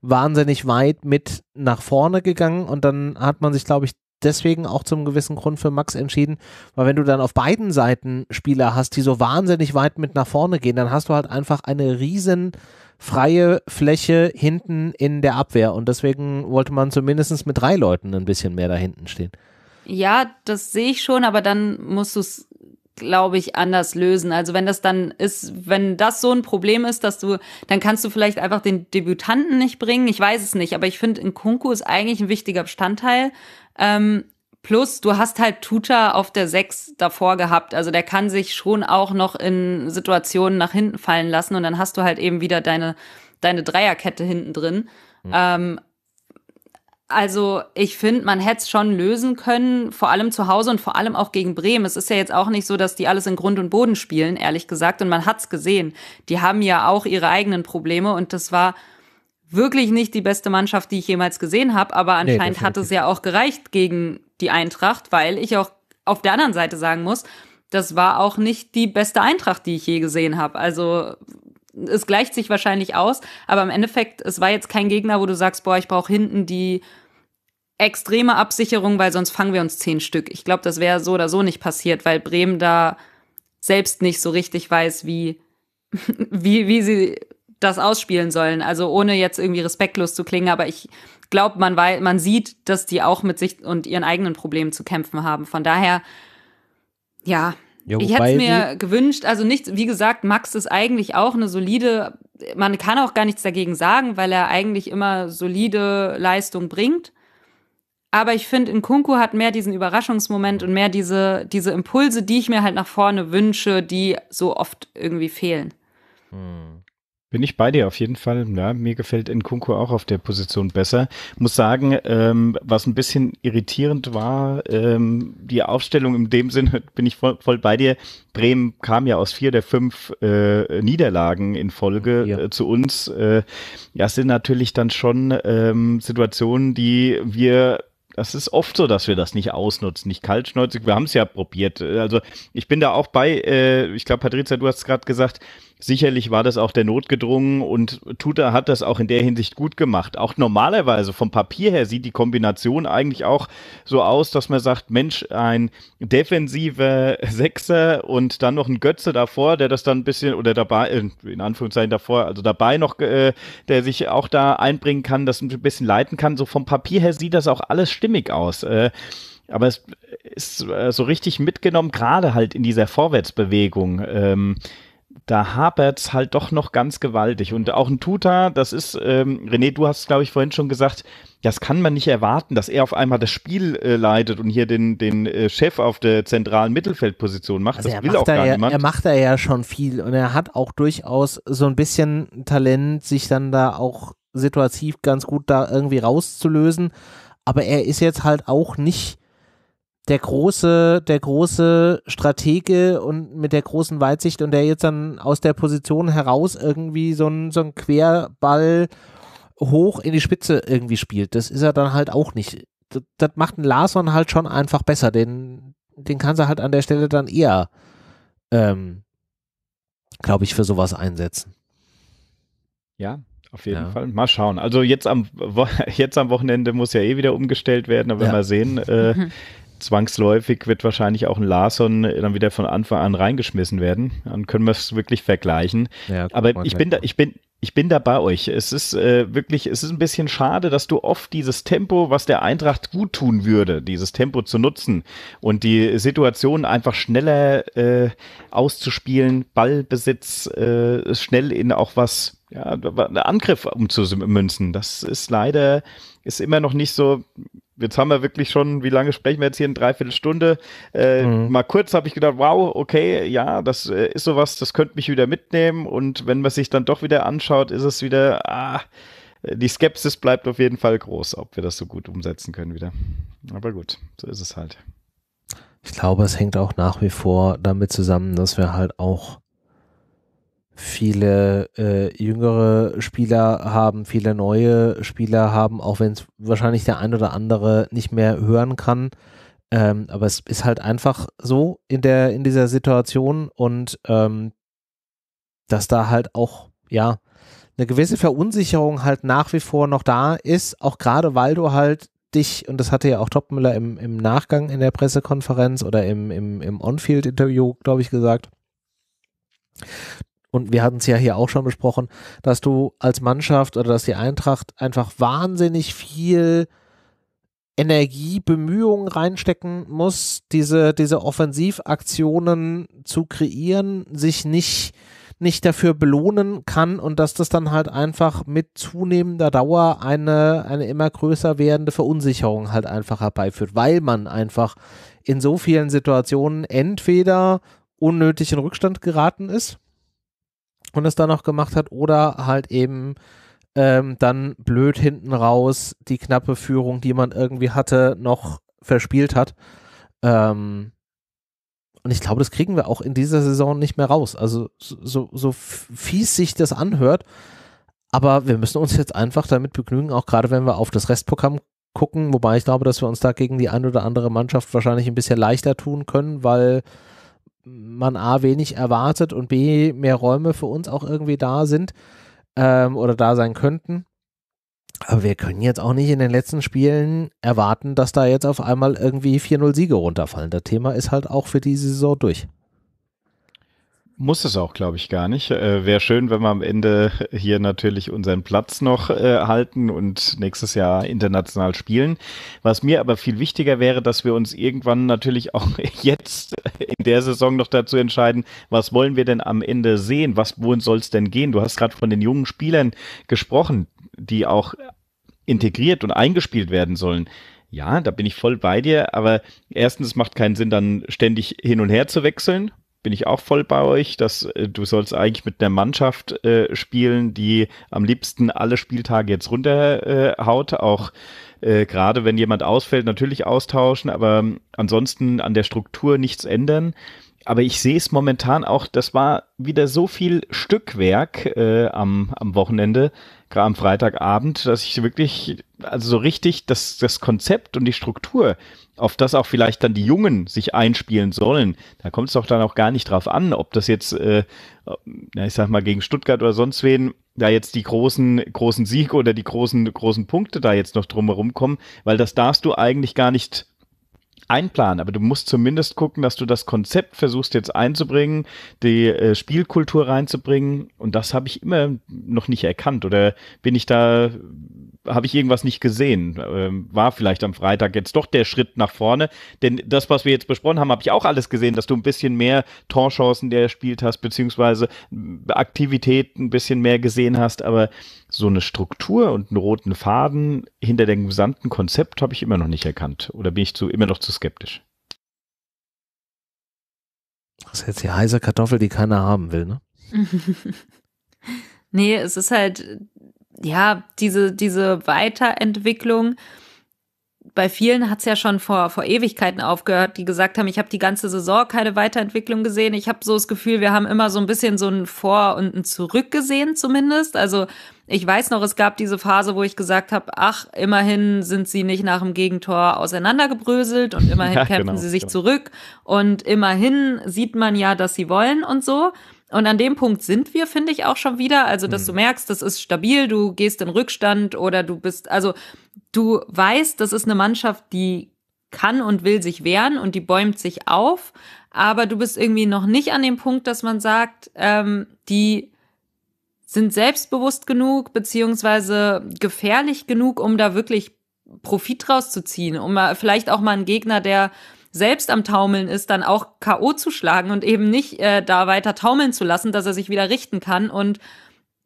wahnsinnig weit mit nach vorne gegangen und dann hat man sich, glaube ich, deswegen auch zum gewissen Grund für Max entschieden, weil wenn du dann auf beiden Seiten Spieler hast, die so wahnsinnig weit mit nach vorne gehen, dann hast du halt einfach eine riesen freie Fläche hinten in der Abwehr. Und deswegen wollte man zumindest mit drei Leuten ein bisschen mehr da hinten stehen. Ja, das sehe ich schon, aber dann musst du es, glaube ich, anders lösen. Also wenn das dann ist, wenn das so ein Problem ist, dass du, dann kannst du vielleicht einfach den Debütanten nicht bringen. Ich weiß es nicht, aber ich finde, in Kunku ist eigentlich ein wichtiger Bestandteil. Ähm, Plus, du hast halt Tuta auf der 6 davor gehabt. Also der kann sich schon auch noch in Situationen nach hinten fallen lassen und dann hast du halt eben wieder deine, deine Dreierkette hinten drin. Mhm. Ähm, also ich finde, man hätte es schon lösen können, vor allem zu Hause und vor allem auch gegen Bremen. Es ist ja jetzt auch nicht so, dass die alles in Grund und Boden spielen, ehrlich gesagt. Und man hat es gesehen. Die haben ja auch ihre eigenen Probleme und das war wirklich nicht die beste Mannschaft, die ich jemals gesehen habe. Aber anscheinend nee, hat es ja auch gereicht gegen die Eintracht, weil ich auch auf der anderen Seite sagen muss, das war auch nicht die beste Eintracht, die ich je gesehen habe. Also es gleicht sich wahrscheinlich aus, aber im Endeffekt, es war jetzt kein Gegner, wo du sagst, boah, ich brauche hinten die extreme Absicherung, weil sonst fangen wir uns zehn Stück. Ich glaube, das wäre so oder so nicht passiert, weil Bremen da selbst nicht so richtig weiß, wie, wie, wie sie das ausspielen sollen. Also ohne jetzt irgendwie respektlos zu klingen, aber ich glaubt man, weil man sieht, dass die auch mit sich und ihren eigenen Problemen zu kämpfen haben. Von daher, ja, ja, ich hätte es mir gewünscht, also nichts, wie gesagt, Max ist eigentlich auch eine solide, man kann auch gar nichts dagegen sagen, weil er eigentlich immer solide Leistung bringt. Aber ich finde, in Kunku hat mehr diesen Überraschungsmoment und mehr diese, diese Impulse, die ich mir halt nach vorne wünsche, die so oft irgendwie fehlen. Hm. Bin ich bei dir auf jeden Fall. Ja, mir gefällt Nkunku auch auf der Position besser. Muss sagen, ähm, was ein bisschen irritierend war, ähm, die Aufstellung in dem Sinne, bin ich voll, voll, bei dir. Bremen kam ja aus vier der fünf äh, Niederlagen in Folge ja. äh, zu uns. Äh, ja, sind natürlich dann schon ähm, Situationen, die wir das ist oft so, dass wir das nicht ausnutzen, nicht kaltschnäuzig. Wir haben es ja probiert. Also ich bin da auch bei, äh, ich glaube, Patricia, du hast gerade gesagt, sicherlich war das auch der Not gedrungen und Tuta hat das auch in der Hinsicht gut gemacht. Auch normalerweise vom Papier her sieht die Kombination eigentlich auch so aus, dass man sagt, Mensch, ein defensiver Sechser und dann noch ein Götze davor, der das dann ein bisschen oder dabei, äh, in Anführungszeichen davor, also dabei noch, äh, der sich auch da einbringen kann, das ein bisschen leiten kann. So vom Papier her sieht das auch alles stimmt stimmig aus. Äh, aber es ist äh, so richtig mitgenommen, gerade halt in dieser Vorwärtsbewegung. Ähm, da es halt doch noch ganz gewaltig. Und auch ein Tuta, das ist, ähm, René, du hast, glaube ich, vorhin schon gesagt, das kann man nicht erwarten, dass er auf einmal das Spiel äh, leitet und hier den, den äh, Chef auf der zentralen Mittelfeldposition macht. Also das will macht auch gar ja, niemand. Er macht da ja schon viel und er hat auch durchaus so ein bisschen Talent, sich dann da auch situativ ganz gut da irgendwie rauszulösen aber er ist jetzt halt auch nicht der große, der große Stratege und mit der großen Weitsicht und der jetzt dann aus der Position heraus irgendwie so ein, so ein Querball hoch in die Spitze irgendwie spielt. Das ist er dann halt auch nicht. Das, das macht einen Larson halt schon einfach besser. Den, den kann sie halt an der Stelle dann eher, ähm, glaube ich, für sowas einsetzen. Ja, auf jeden ja. Fall. Mal schauen. Also jetzt am, jetzt am Wochenende muss ja eh wieder umgestellt werden, aber ja. wir sehen, äh, mhm. zwangsläufig wird wahrscheinlich auch ein Larson dann wieder von Anfang an reingeschmissen werden. Dann können wir es wirklich vergleichen. Ja, aber ich bin da, ich bin, ich bin da bei euch. Es ist äh, wirklich, es ist ein bisschen schade, dass du oft dieses Tempo, was der Eintracht gut tun würde, dieses Tempo zu nutzen und die Situation einfach schneller äh, auszuspielen, Ballbesitz äh, schnell in auch was ja, einen Angriff umzumünzen. Das ist leider, ist immer noch nicht so. Jetzt haben wir wirklich schon, wie lange sprechen wir jetzt hier? Eine Dreiviertelstunde. Äh, mhm. Mal kurz habe ich gedacht, wow, okay, ja, das äh, ist sowas, das könnte mich wieder mitnehmen. Und wenn man sich dann doch wieder anschaut, ist es wieder, ah, die Skepsis bleibt auf jeden Fall groß, ob wir das so gut umsetzen können wieder. Aber gut, so ist es halt. Ich glaube, es hängt auch nach wie vor damit zusammen, dass wir halt auch viele äh, jüngere Spieler haben, viele neue Spieler haben, auch wenn es wahrscheinlich der ein oder andere nicht mehr hören kann. Ähm, aber es ist halt einfach so in der in dieser Situation und ähm, dass da halt auch ja eine gewisse Verunsicherung halt nach wie vor noch da ist, auch gerade weil du halt dich, und das hatte ja auch Topmüller im, im Nachgang in der Pressekonferenz oder im, im, im On-Field-Interview, glaube ich, gesagt, und wir hatten es ja hier auch schon besprochen, dass du als Mannschaft oder dass die Eintracht einfach wahnsinnig viel Energie, Bemühungen reinstecken muss, diese, diese Offensivaktionen zu kreieren, sich nicht, nicht dafür belohnen kann und dass das dann halt einfach mit zunehmender Dauer eine, eine immer größer werdende Verunsicherung halt einfach herbeiführt, weil man einfach in so vielen Situationen entweder unnötig in Rückstand geraten ist, und es dann noch gemacht hat oder halt eben ähm, dann blöd hinten raus die knappe Führung, die man irgendwie hatte, noch verspielt hat. Ähm, und ich glaube, das kriegen wir auch in dieser Saison nicht mehr raus. Also so, so fies sich das anhört, aber wir müssen uns jetzt einfach damit begnügen, auch gerade wenn wir auf das Restprogramm gucken, wobei ich glaube, dass wir uns da gegen die ein oder andere Mannschaft wahrscheinlich ein bisschen leichter tun können, weil man A wenig erwartet und B mehr Räume für uns auch irgendwie da sind ähm, oder da sein könnten. Aber wir können jetzt auch nicht in den letzten Spielen erwarten, dass da jetzt auf einmal irgendwie 4-0 Siege runterfallen. Das Thema ist halt auch für die Saison durch. Muss es auch, glaube ich, gar nicht. Äh, Wäre schön, wenn wir am Ende hier natürlich unseren Platz noch äh, halten und nächstes Jahr international spielen. Was mir aber viel wichtiger wäre, dass wir uns irgendwann natürlich auch jetzt in der Saison noch dazu entscheiden, was wollen wir denn am Ende sehen? Was, wohin soll es denn gehen? Du hast gerade von den jungen Spielern gesprochen, die auch integriert und eingespielt werden sollen. Ja, da bin ich voll bei dir, aber erstens macht keinen Sinn, dann ständig hin und her zu wechseln bin ich auch voll bei euch, dass äh, du sollst eigentlich mit einer Mannschaft äh, spielen, die am liebsten alle Spieltage jetzt runterhaut, äh, auch äh, gerade wenn jemand ausfällt, natürlich austauschen, aber ähm, ansonsten an der Struktur nichts ändern. Aber ich sehe es momentan auch, das war wieder so viel Stückwerk äh, am, am Wochenende, am Freitagabend, dass ich wirklich, also so richtig das, das Konzept und die Struktur, auf das auch vielleicht dann die Jungen sich einspielen sollen, da kommt es doch dann auch gar nicht drauf an, ob das jetzt, äh, ich sag mal, gegen Stuttgart oder sonst wen da jetzt die großen, großen Siege oder die großen, großen Punkte da jetzt noch drumherum kommen, weil das darfst du eigentlich gar nicht einplanen, aber du musst zumindest gucken, dass du das Konzept versuchst jetzt einzubringen, die äh, Spielkultur reinzubringen und das habe ich immer noch nicht erkannt oder bin ich da habe ich irgendwas nicht gesehen. Ähm, war vielleicht am Freitag jetzt doch der Schritt nach vorne. Denn das, was wir jetzt besprochen haben, habe ich auch alles gesehen, dass du ein bisschen mehr Torchancen der gespielt hast, beziehungsweise Aktivitäten ein bisschen mehr gesehen hast. Aber so eine Struktur und einen roten Faden hinter dem gesamten Konzept habe ich immer noch nicht erkannt. Oder bin ich zu, immer noch zu skeptisch. Das ist jetzt die heiße Kartoffel, die keiner haben will, ne? nee, es ist halt, ja, diese, diese Weiterentwicklung bei vielen hat's ja schon vor, vor Ewigkeiten aufgehört, die gesagt haben, ich habe die ganze Saison keine Weiterentwicklung gesehen. Ich habe so das Gefühl, wir haben immer so ein bisschen so ein Vor- und ein Zurück gesehen zumindest. Also ich weiß noch, es gab diese Phase, wo ich gesagt habe, ach, immerhin sind sie nicht nach dem Gegentor auseinandergebröselt und immerhin ja, kämpfen genau, sie sich genau. zurück und immerhin sieht man ja, dass sie wollen und so. Und an dem Punkt sind wir, finde ich, auch schon wieder. Also, dass mhm. du hm. merkst, das ist stabil, du gehst in Rückstand oder du bist, also du weißt, das ist eine Mannschaft, die kann und will sich wehren und die bäumt sich auf. Aber du bist irgendwie noch nicht an dem Punkt, dass man sagt, ähm, die sind selbstbewusst genug beziehungsweise gefährlich genug, um da wirklich Profit rauszuziehen, zu ziehen, um vielleicht auch mal einen Gegner, der selbst am Taumeln ist, dann auch K.O. zu schlagen und eben nicht äh, da weiter taumeln zu lassen, dass er sich wieder richten kann und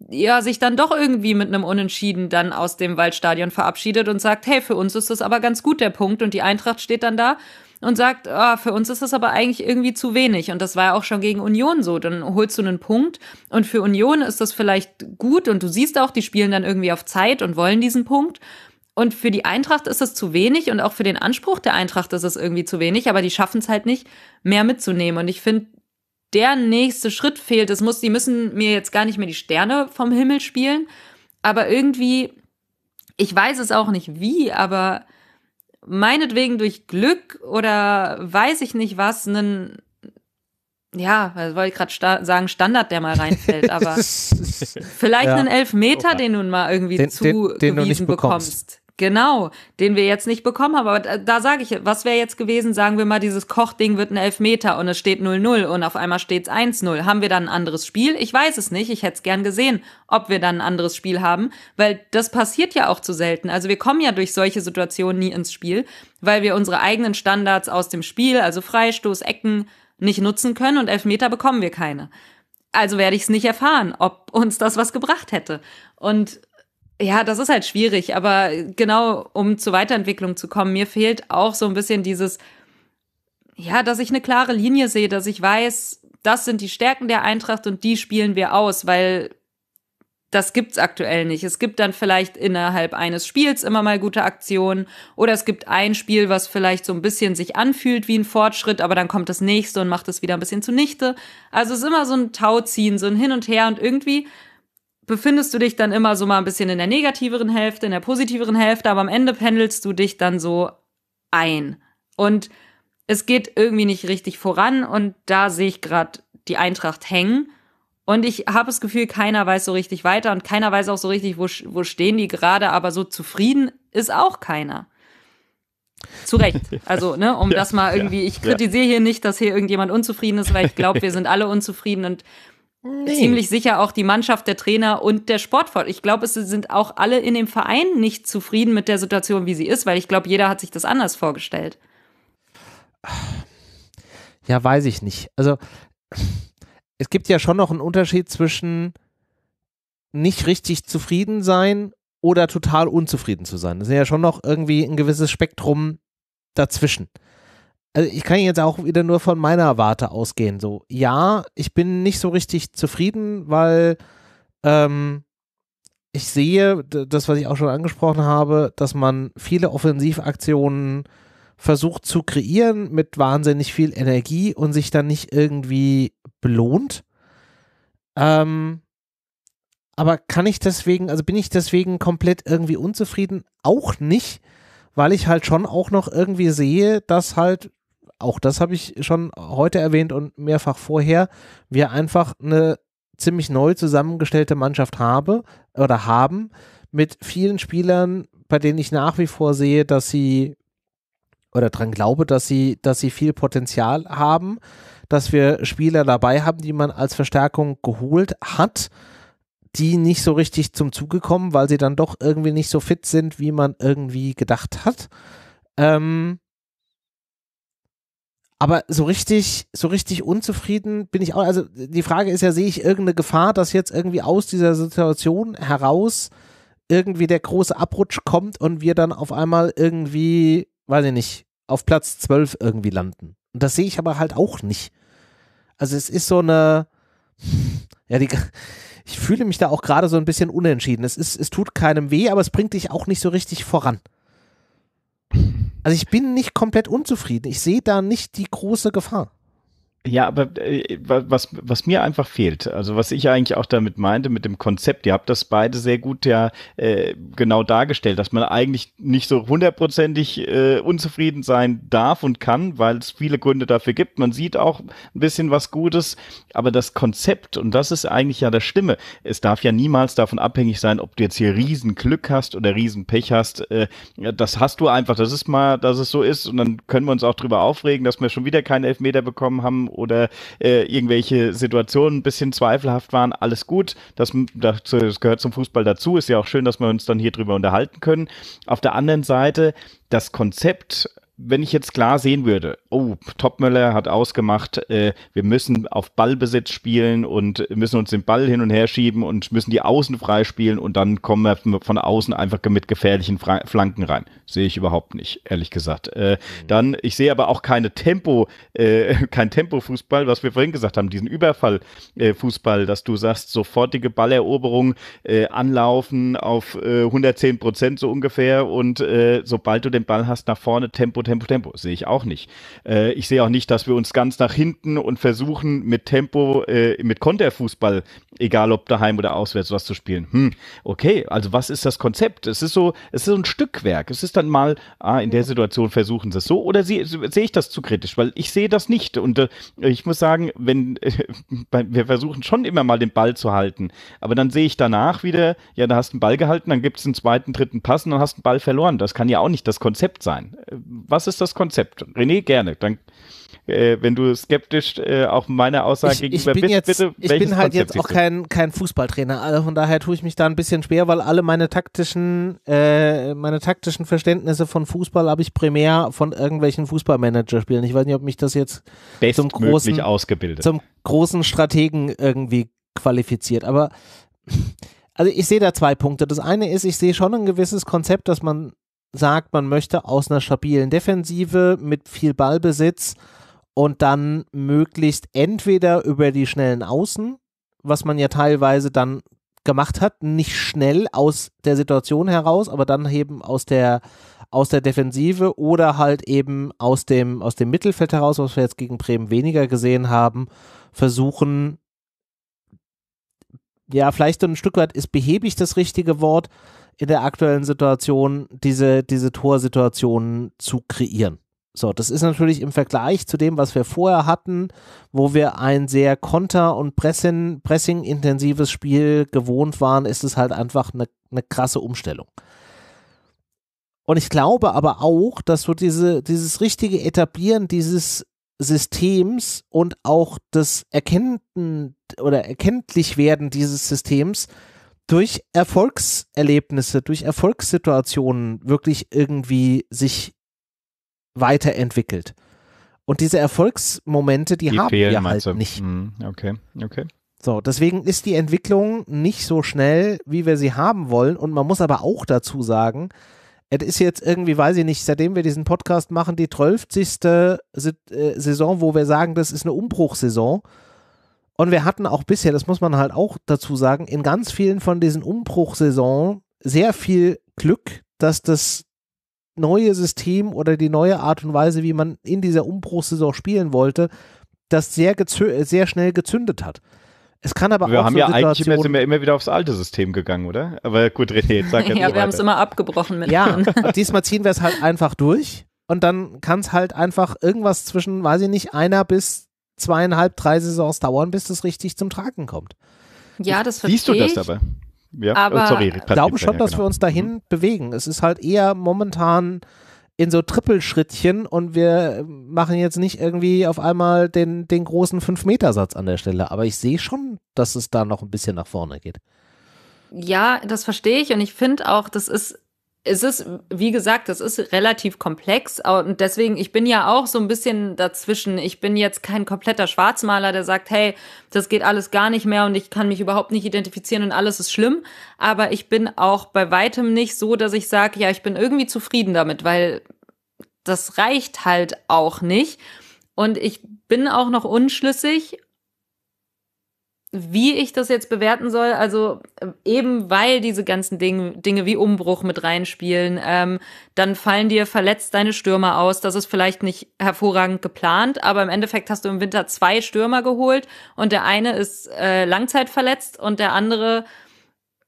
ja, sich dann doch irgendwie mit einem Unentschieden dann aus dem Waldstadion verabschiedet und sagt, hey, für uns ist das aber ganz gut der Punkt und die Eintracht steht dann da und sagt, oh, für uns ist das aber eigentlich irgendwie zu wenig und das war ja auch schon gegen Union so, dann holst du einen Punkt und für Union ist das vielleicht gut und du siehst auch, die spielen dann irgendwie auf Zeit und wollen diesen Punkt und für die Eintracht ist es zu wenig und auch für den Anspruch der Eintracht ist es irgendwie zu wenig, aber die schaffen es halt nicht, mehr mitzunehmen. Und ich finde, der nächste Schritt fehlt. Es muss, die müssen mir jetzt gar nicht mehr die Sterne vom Himmel spielen, aber irgendwie, ich weiß es auch nicht wie, aber meinetwegen durch Glück oder weiß ich nicht was, einen, ja, das wollte ich gerade sta sagen, Standard, der mal reinfällt, aber vielleicht ja. einen Elfmeter, den du mal irgendwie den, zugewiesen den, den bekommst. bekommst. Genau, den wir jetzt nicht bekommen haben. Aber da, äh, da sage ich, was wäre jetzt gewesen, sagen wir mal, dieses Kochding wird ein Elfmeter und es steht 0-0 und auf einmal steht es 1-0. Haben wir dann ein anderes Spiel? Ich weiß es nicht. Ich hätte es gern gesehen, ob wir dann ein anderes Spiel haben, weil das passiert ja auch zu selten. Also wir kommen ja durch solche Situationen nie ins Spiel, weil wir unsere eigenen Standards aus dem Spiel, also Freistoß, Ecken, nicht nutzen können und Elfmeter bekommen wir keine. Also werde ich es nicht erfahren, ob uns das was gebracht hätte. Und ja, das ist halt schwierig, aber genau, um zur Weiterentwicklung zu kommen, mir fehlt auch so ein bisschen dieses, ja, dass ich eine klare Linie sehe, dass ich weiß, das sind die Stärken der Eintracht und die spielen wir aus, weil das gibt's aktuell nicht. Es gibt dann vielleicht innerhalb eines Spiels immer mal gute Aktionen oder es gibt ein Spiel, was vielleicht so ein bisschen sich anfühlt wie ein Fortschritt, aber dann kommt das nächste und macht es wieder ein bisschen zunichte. Also es ist immer so ein Tauziehen, so ein Hin und Her und irgendwie befindest du dich dann immer so mal ein bisschen in der negativeren Hälfte, in der positiveren Hälfte, aber am Ende pendelst du dich dann so ein. Und es geht irgendwie nicht richtig voran und da sehe ich gerade die Eintracht hängen. Und ich habe das Gefühl, keiner weiß so richtig weiter und keiner weiß auch so richtig, wo, wo stehen die gerade, aber so zufrieden ist auch keiner. Zu Recht. Also, ne, um ja, das mal irgendwie, ich kritisiere ja. hier nicht, dass hier irgendjemand unzufrieden ist, weil ich glaube, wir sind alle unzufrieden und Nee. Ziemlich sicher auch die Mannschaft, der Trainer und der Sportfort. Ich glaube, es sind auch alle in dem Verein nicht zufrieden mit der Situation, wie sie ist, weil ich glaube, jeder hat sich das anders vorgestellt. Ja, weiß ich nicht. Also, es gibt ja schon noch einen Unterschied zwischen nicht richtig zufrieden sein oder total unzufrieden zu sein. Das ist ja schon noch irgendwie ein gewisses Spektrum dazwischen also ich kann jetzt auch wieder nur von meiner Warte ausgehen. So, ja, ich bin nicht so richtig zufrieden, weil ähm, ich sehe, das, was ich auch schon angesprochen habe, dass man viele Offensivaktionen versucht zu kreieren mit wahnsinnig viel Energie und sich dann nicht irgendwie belohnt. Ähm, aber kann ich deswegen, also bin ich deswegen komplett irgendwie unzufrieden? Auch nicht, weil ich halt schon auch noch irgendwie sehe, dass halt auch das habe ich schon heute erwähnt und mehrfach vorher, wir einfach eine ziemlich neu zusammengestellte Mannschaft habe oder haben mit vielen Spielern, bei denen ich nach wie vor sehe, dass sie oder dran glaube, dass sie, dass sie viel Potenzial haben, dass wir Spieler dabei haben, die man als Verstärkung geholt hat, die nicht so richtig zum Zuge kommen, weil sie dann doch irgendwie nicht so fit sind, wie man irgendwie gedacht hat. Ähm, aber so richtig, so richtig unzufrieden bin ich auch. Also die Frage ist ja, sehe ich irgendeine Gefahr, dass jetzt irgendwie aus dieser Situation heraus irgendwie der große Abrutsch kommt und wir dann auf einmal irgendwie, weiß ich nicht, auf Platz 12 irgendwie landen. Und das sehe ich aber halt auch nicht. Also es ist so eine, ja, die, ich fühle mich da auch gerade so ein bisschen unentschieden. Es ist, es tut keinem weh, aber es bringt dich auch nicht so richtig voran. Also ich bin nicht komplett unzufrieden. Ich sehe da nicht die große Gefahr. Ja, aber äh, was, was mir einfach fehlt, also was ich eigentlich auch damit meinte, mit dem Konzept, ihr habt das beide sehr gut ja äh, genau dargestellt, dass man eigentlich nicht so hundertprozentig äh, unzufrieden sein darf und kann, weil es viele Gründe dafür gibt. Man sieht auch ein bisschen was Gutes, aber das Konzept, und das ist eigentlich ja das Schlimme, es darf ja niemals davon abhängig sein, ob du jetzt hier Riesenglück hast oder Riesenpech hast. Äh, das hast du einfach, das ist mal, dass es so ist und dann können wir uns auch drüber aufregen, dass wir schon wieder keinen Elfmeter bekommen haben oder äh, irgendwelche Situationen ein bisschen zweifelhaft waren, alles gut. Das, das, das gehört zum Fußball dazu. Ist ja auch schön, dass wir uns dann hier drüber unterhalten können. Auf der anderen Seite, das Konzept wenn ich jetzt klar sehen würde, oh, Topmöller hat ausgemacht, äh, wir müssen auf Ballbesitz spielen und müssen uns den Ball hin und her schieben und müssen die Außen freispielen und dann kommen wir von außen einfach mit gefährlichen Fra Flanken rein. Sehe ich überhaupt nicht, ehrlich gesagt. Äh, mhm. Dann, ich sehe aber auch keine Tempo, äh, kein Tempo-Fußball, was wir vorhin gesagt haben, diesen Überfall-Fußball, äh, dass du sagst, sofortige Balleroberung, äh, anlaufen auf 110 äh, Prozent so ungefähr und sobald du den Ball hast, nach vorne Tempo, Tempo Tempo, Tempo. Sehe ich auch nicht. Äh, ich sehe auch nicht, dass wir uns ganz nach hinten und versuchen, mit Tempo, äh, mit Konterfußball, egal ob daheim oder auswärts, was zu spielen. Hm, okay, also was ist das Konzept? Es ist so, es ist so ein Stückwerk. Es ist dann mal, ah, in der Situation versuchen sie es so oder sehe ich das zu kritisch? Weil ich sehe das nicht. Und äh, ich muss sagen, wenn wir versuchen schon immer mal den Ball zu halten, aber dann sehe ich danach wieder, ja, da hast du einen Ball gehalten, dann gibt es einen zweiten, dritten Pass und dann hast du einen Ball verloren. Das kann ja auch nicht das Konzept sein. Äh, was ist das Konzept? René, gerne. Dann, äh, wenn du skeptisch äh, auch meine Aussage ich, gegenüber ich bin bist, jetzt, bitte. Ich bin halt Konzept jetzt auch kein, kein Fußballtrainer, also von daher tue ich mich da ein bisschen schwer, weil alle meine taktischen, äh, meine taktischen Verständnisse von Fußball habe ich primär von irgendwelchen Fußballmanager-Spielen. Ich weiß nicht, ob mich das jetzt zum großen, ausgebildet. zum großen Strategen irgendwie qualifiziert. Aber also ich sehe da zwei Punkte. Das eine ist, ich sehe schon ein gewisses Konzept, dass man sagt, man möchte aus einer stabilen Defensive mit viel Ballbesitz und dann möglichst entweder über die schnellen Außen, was man ja teilweise dann gemacht hat, nicht schnell aus der Situation heraus, aber dann eben aus der aus der Defensive oder halt eben aus dem aus dem Mittelfeld heraus, was wir jetzt gegen Bremen weniger gesehen haben, versuchen ja, vielleicht ein Stück weit ist behäbig das richtige Wort, in der aktuellen Situation diese, diese Torsituationen zu kreieren. So, das ist natürlich im Vergleich zu dem, was wir vorher hatten, wo wir ein sehr konter- und pressing-intensives Spiel gewohnt waren, ist es halt einfach eine, eine krasse Umstellung. Und ich glaube aber auch, dass so diese, dieses richtige Etablieren dieses Systems und auch das Erkennten oder Erkenntlichwerden dieses Systems durch Erfolgserlebnisse, durch Erfolgssituationen wirklich irgendwie sich weiterentwickelt. Und diese Erfolgsmomente, die, die haben fehlen, wir halt du? nicht. Hm, okay, okay. So, deswegen ist die Entwicklung nicht so schnell, wie wir sie haben wollen. Und man muss aber auch dazu sagen, es ist jetzt irgendwie, weiß ich nicht, seitdem wir diesen Podcast machen, die 12. Äh, Saison, wo wir sagen, das ist eine Umbruchssaison. Und wir hatten auch bisher, das muss man halt auch dazu sagen, in ganz vielen von diesen Umbruchsaisonen sehr viel Glück, dass das neue System oder die neue Art und Weise, wie man in dieser Umbruchssaison spielen wollte, das sehr, sehr schnell gezündet hat. Es kann aber wir auch haben so ja eigentlich immer, sind wir immer wieder aufs alte System gegangen, oder? Aber gut, René, sag jetzt Ja, wir haben es immer abgebrochen mit Ja, diesmal ziehen wir es halt einfach durch und dann kann es halt einfach irgendwas zwischen, weiß ich nicht, einer bis zweieinhalb, drei Saisons dauern, bis das richtig zum Tragen kommt. Ja, das verstehe Siehst du das dabei? Ja, oh, aber sorry, ich glaube schon, dass ja, genau. wir uns dahin mhm. bewegen. Es ist halt eher momentan in so Trippelschrittchen und wir machen jetzt nicht irgendwie auf einmal den, den großen fünf meter satz an der Stelle. Aber ich sehe schon, dass es da noch ein bisschen nach vorne geht. Ja, das verstehe ich und ich finde auch, das ist es ist, wie gesagt, es ist relativ komplex und deswegen, ich bin ja auch so ein bisschen dazwischen. Ich bin jetzt kein kompletter Schwarzmaler, der sagt, hey, das geht alles gar nicht mehr und ich kann mich überhaupt nicht identifizieren und alles ist schlimm. Aber ich bin auch bei weitem nicht so, dass ich sage, ja, ich bin irgendwie zufrieden damit, weil das reicht halt auch nicht. Und ich bin auch noch unschlüssig, wie ich das jetzt bewerten soll, also äh, eben weil diese ganzen Dinge, Dinge wie Umbruch mit reinspielen, ähm, dann fallen dir verletzt deine Stürmer aus. Das ist vielleicht nicht hervorragend geplant, aber im Endeffekt hast du im Winter zwei Stürmer geholt und der eine ist äh, langzeitverletzt und der andere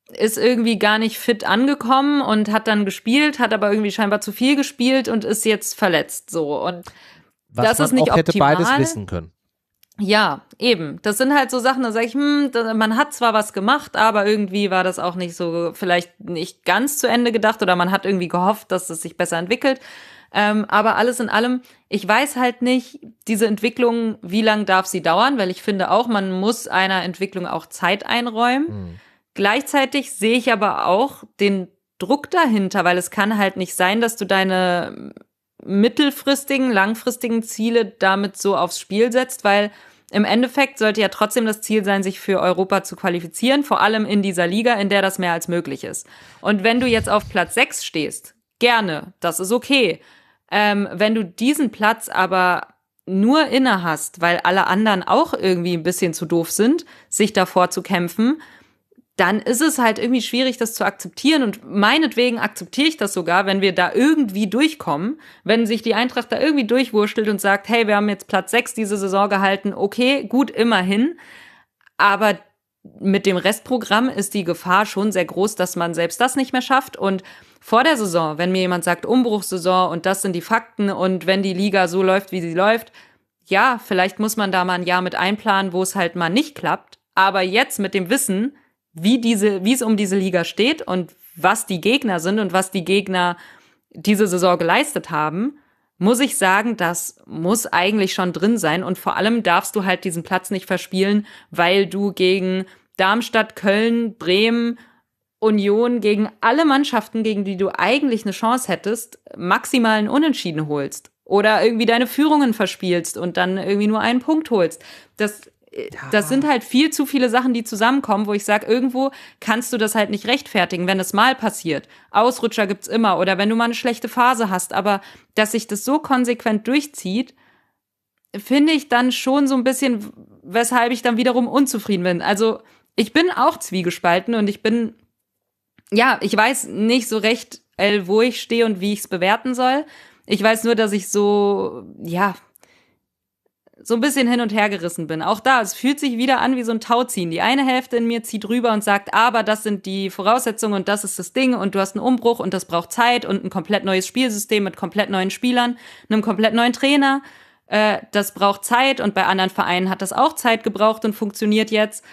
ist irgendwie gar nicht fit angekommen und hat dann gespielt, hat aber irgendwie scheinbar zu viel gespielt und ist jetzt verletzt so und Was das man ist nicht auch optimal. hätte beides wissen können. Ja, eben. Das sind halt so Sachen, da sage ich, hm, man hat zwar was gemacht, aber irgendwie war das auch nicht so, vielleicht nicht ganz zu Ende gedacht oder man hat irgendwie gehofft, dass es sich besser entwickelt. Ähm, aber alles in allem, ich weiß halt nicht, diese Entwicklung, wie lang darf sie dauern, weil ich finde auch, man muss einer Entwicklung auch Zeit einräumen. Mhm. Gleichzeitig sehe ich aber auch den Druck dahinter, weil es kann halt nicht sein, dass du deine mittelfristigen, langfristigen Ziele damit so aufs Spiel setzt, weil im Endeffekt sollte ja trotzdem das Ziel sein, sich für Europa zu qualifizieren, vor allem in dieser Liga, in der das mehr als möglich ist. Und wenn du jetzt auf Platz 6 stehst, gerne, das ist okay. Ähm, wenn du diesen Platz aber nur inne hast, weil alle anderen auch irgendwie ein bisschen zu doof sind, sich davor zu kämpfen, dann ist es halt irgendwie schwierig, das zu akzeptieren. Und meinetwegen akzeptiere ich das sogar, wenn wir da irgendwie durchkommen, wenn sich die Eintracht da irgendwie durchwurschtelt und sagt, hey, wir haben jetzt Platz sechs diese Saison gehalten, okay, gut, immerhin. Aber mit dem Restprogramm ist die Gefahr schon sehr groß, dass man selbst das nicht mehr schafft. Und vor der Saison, wenn mir jemand sagt, Umbruchssaison und das sind die Fakten und wenn die Liga so läuft, wie sie läuft, ja, vielleicht muss man da mal ein Jahr mit einplanen, wo es halt mal nicht klappt. Aber jetzt mit dem Wissen, wie diese, wie es um diese Liga steht und was die Gegner sind und was die Gegner diese Saison geleistet haben, muss ich sagen, das muss eigentlich schon drin sein. Und vor allem darfst du halt diesen Platz nicht verspielen, weil du gegen Darmstadt, Köln, Bremen, Union, gegen alle Mannschaften, gegen die du eigentlich eine Chance hättest, maximalen Unentschieden holst. Oder irgendwie deine Führungen verspielst und dann irgendwie nur einen Punkt holst. Das ja. das sind halt viel zu viele Sachen, die zusammenkommen, wo ich sage, irgendwo kannst du das halt nicht rechtfertigen, wenn es mal passiert. Ausrutscher gibt's immer oder wenn du mal eine schlechte Phase hast, aber dass sich das so konsequent durchzieht, finde ich dann schon so ein bisschen, weshalb ich dann wiederum unzufrieden bin. Also ich bin auch zwiegespalten und ich bin, ja, ich weiß nicht so recht, wo ich stehe und wie ich es bewerten soll. Ich weiß nur, dass ich so, ja, so ein bisschen hin und her gerissen bin. Auch da, es fühlt sich wieder an wie so ein Tauziehen. Die eine Hälfte in mir zieht rüber und sagt, aber das sind die Voraussetzungen und das ist das Ding und du hast einen Umbruch und das braucht Zeit und ein komplett neues Spielsystem mit komplett neuen Spielern, einem komplett neuen Trainer. Äh, das braucht Zeit und bei anderen Vereinen hat das auch Zeit gebraucht und funktioniert jetzt.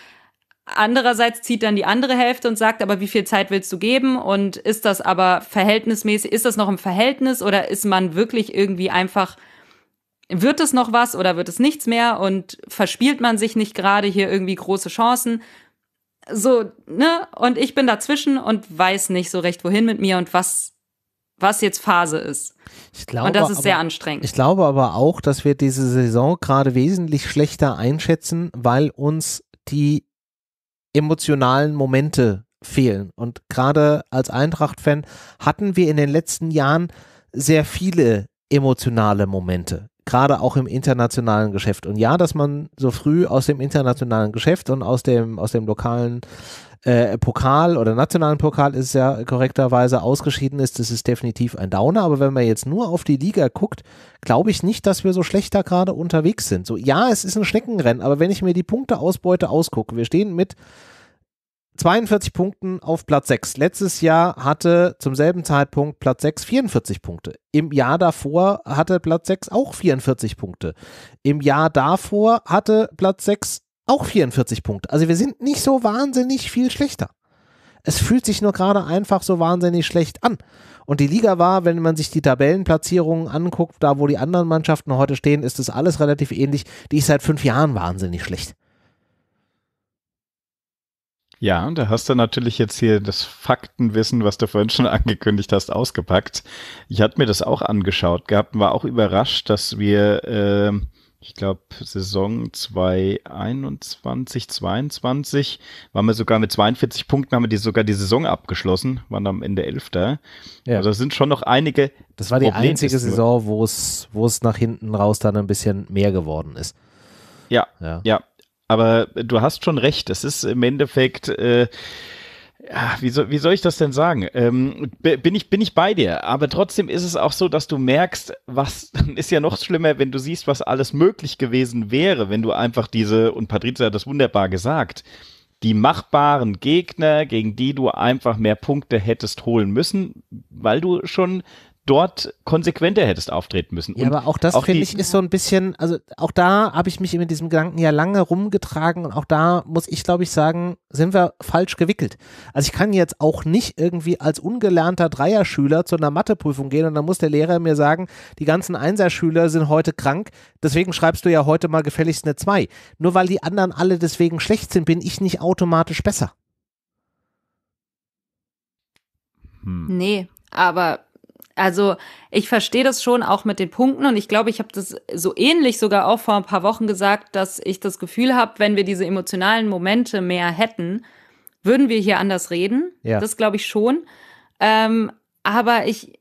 Andererseits zieht dann die andere Hälfte und sagt, aber wie viel Zeit willst du geben? Und ist das aber verhältnismäßig, ist das noch im Verhältnis oder ist man wirklich irgendwie einfach wird es noch was oder wird es nichts mehr und verspielt man sich nicht gerade hier irgendwie große Chancen? So, ne? Und ich bin dazwischen und weiß nicht so recht, wohin mit mir und was, was jetzt Phase ist. Ich glaube, und das ist aber, sehr anstrengend. Ich glaube aber auch, dass wir diese Saison gerade wesentlich schlechter einschätzen, weil uns die emotionalen Momente fehlen. Und gerade als Eintracht-Fan hatten wir in den letzten Jahren sehr viele emotionale Momente gerade auch im internationalen Geschäft. Und ja, dass man so früh aus dem internationalen Geschäft und aus dem, aus dem lokalen äh, Pokal oder nationalen Pokal ist ja korrekterweise ausgeschieden ist, das ist definitiv ein Downer. Aber wenn man jetzt nur auf die Liga guckt, glaube ich nicht, dass wir so schlecht da gerade unterwegs sind. So, ja, es ist ein Schneckenrennen, aber wenn ich mir die Punkteausbeute ausgucke, wir stehen mit 42 Punkten auf Platz 6. Letztes Jahr hatte zum selben Zeitpunkt Platz 6 44 Punkte. Im Jahr davor hatte Platz 6 auch 44 Punkte. Im Jahr davor hatte Platz 6 auch 44 Punkte. Also wir sind nicht so wahnsinnig viel schlechter. Es fühlt sich nur gerade einfach so wahnsinnig schlecht an. Und die Liga war, wenn man sich die Tabellenplatzierungen anguckt, da wo die anderen Mannschaften heute stehen, ist das alles relativ ähnlich. Die ist seit fünf Jahren wahnsinnig schlecht. Ja, und da hast du natürlich jetzt hier das Faktenwissen, was du vorhin schon angekündigt hast, ausgepackt. Ich hatte mir das auch angeschaut gehabt und war auch überrascht, dass wir, äh, ich glaube, Saison 2021, 22 waren wir sogar mit 42 Punkten, haben wir die, sogar die Saison abgeschlossen, waren am Ende Elfter. Ja. Also sind schon noch einige. Das war die Problem einzige Saison, wo es, wo es nach hinten raus dann ein bisschen mehr geworden ist. Ja, ja, ja. Aber du hast schon recht, es ist im Endeffekt. Äh, wie, so, wie soll ich das denn sagen? Ähm, bin, ich, bin ich bei dir, aber trotzdem ist es auch so, dass du merkst, was ist ja noch schlimmer, wenn du siehst, was alles möglich gewesen wäre, wenn du einfach diese, und Patrizia hat das wunderbar gesagt, die machbaren Gegner, gegen die du einfach mehr Punkte hättest holen müssen, weil du schon dort konsequenter hättest auftreten müssen. Ja, und aber auch das finde ich ist so ein bisschen, also auch da habe ich mich mit diesem Gedanken ja lange rumgetragen und auch da muss ich glaube ich sagen, sind wir falsch gewickelt. Also ich kann jetzt auch nicht irgendwie als ungelernter Dreierschüler zu einer Matheprüfung gehen und dann muss der Lehrer mir sagen, die ganzen Einserschüler sind heute krank, deswegen schreibst du ja heute mal gefälligst eine Zwei. Nur weil die anderen alle deswegen schlecht sind, bin ich nicht automatisch besser. Hm. Nee, aber also ich verstehe das schon auch mit den Punkten und ich glaube, ich habe das so ähnlich sogar auch vor ein paar Wochen gesagt, dass ich das Gefühl habe, wenn wir diese emotionalen Momente mehr hätten, würden wir hier anders reden. Ja. Das glaube ich schon. Ähm, aber ich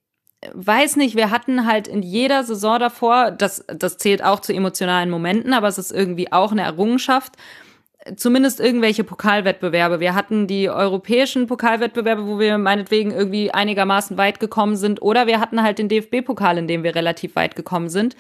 weiß nicht, wir hatten halt in jeder Saison davor, das, das zählt auch zu emotionalen Momenten, aber es ist irgendwie auch eine Errungenschaft zumindest irgendwelche Pokalwettbewerbe. Wir hatten die europäischen Pokalwettbewerbe, wo wir meinetwegen irgendwie einigermaßen weit gekommen sind, oder wir hatten halt den DFB-Pokal, in dem wir relativ weit gekommen sind.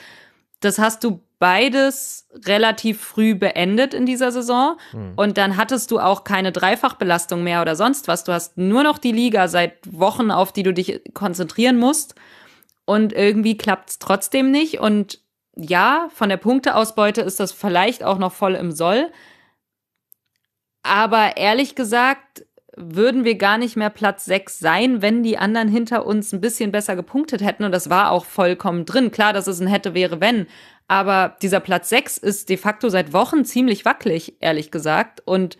Das hast du beides relativ früh beendet in dieser Saison. Mhm. Und dann hattest du auch keine Dreifachbelastung mehr oder sonst was. Du hast nur noch die Liga seit Wochen, auf die du dich konzentrieren musst. Und irgendwie klappt es trotzdem nicht. Und ja, von der Punkteausbeute ist das vielleicht auch noch voll im Soll. Aber ehrlich gesagt, würden wir gar nicht mehr Platz 6 sein, wenn die anderen hinter uns ein bisschen besser gepunktet hätten. Und das war auch vollkommen drin. Klar, dass es ein hätte, wäre, wenn. Aber dieser Platz 6 ist de facto seit Wochen ziemlich wackelig, ehrlich gesagt. Und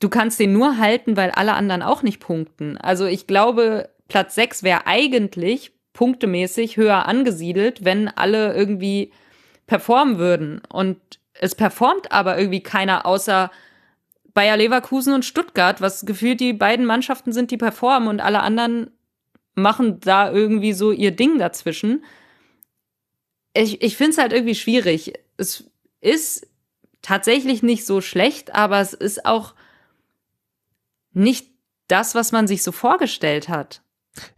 du kannst den nur halten, weil alle anderen auch nicht punkten. Also ich glaube, Platz 6 wäre eigentlich punktemäßig höher angesiedelt, wenn alle irgendwie performen würden. Und es performt aber irgendwie keiner außer Bayer Leverkusen und Stuttgart, was gefühlt die beiden Mannschaften sind, die performen und alle anderen machen da irgendwie so ihr Ding dazwischen. Ich, ich finde es halt irgendwie schwierig. Es ist tatsächlich nicht so schlecht, aber es ist auch nicht das, was man sich so vorgestellt hat.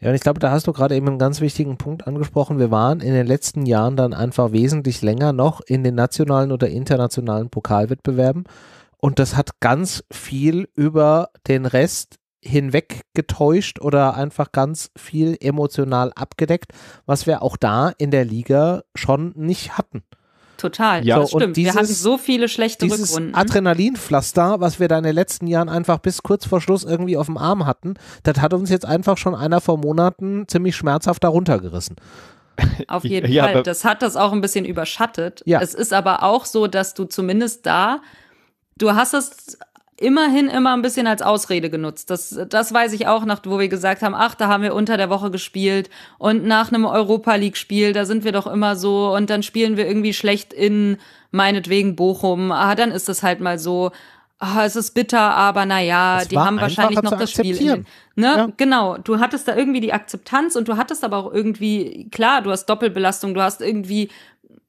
Ja, und ich glaube, da hast du gerade eben einen ganz wichtigen Punkt angesprochen. Wir waren in den letzten Jahren dann einfach wesentlich länger noch in den nationalen oder internationalen Pokalwettbewerben und das hat ganz viel über den Rest hinweg getäuscht oder einfach ganz viel emotional abgedeckt, was wir auch da in der Liga schon nicht hatten. Total, ja, so, stimmt. Dieses, wir hatten so viele schlechte dieses Rückrunden. Adrenalinpflaster, was wir da in den letzten Jahren einfach bis kurz vor Schluss irgendwie auf dem Arm hatten, das hat uns jetzt einfach schon einer vor Monaten ziemlich schmerzhaft darunter gerissen. Auf jeden ja, Fall. Das hat das auch ein bisschen überschattet. Ja. Es ist aber auch so, dass du zumindest da du hast es immerhin immer ein bisschen als Ausrede genutzt. Das, das weiß ich auch, nach, wo wir gesagt haben, ach, da haben wir unter der Woche gespielt und nach einem Europa League-Spiel, da sind wir doch immer so und dann spielen wir irgendwie schlecht in meinetwegen Bochum. Ah, dann ist das halt mal so. Ah, es ist bitter, aber naja, die haben wahrscheinlich noch das Spiel. In, ne? Ja. Genau, du hattest da irgendwie die Akzeptanz und du hattest aber auch irgendwie, klar, du hast Doppelbelastung, du hast irgendwie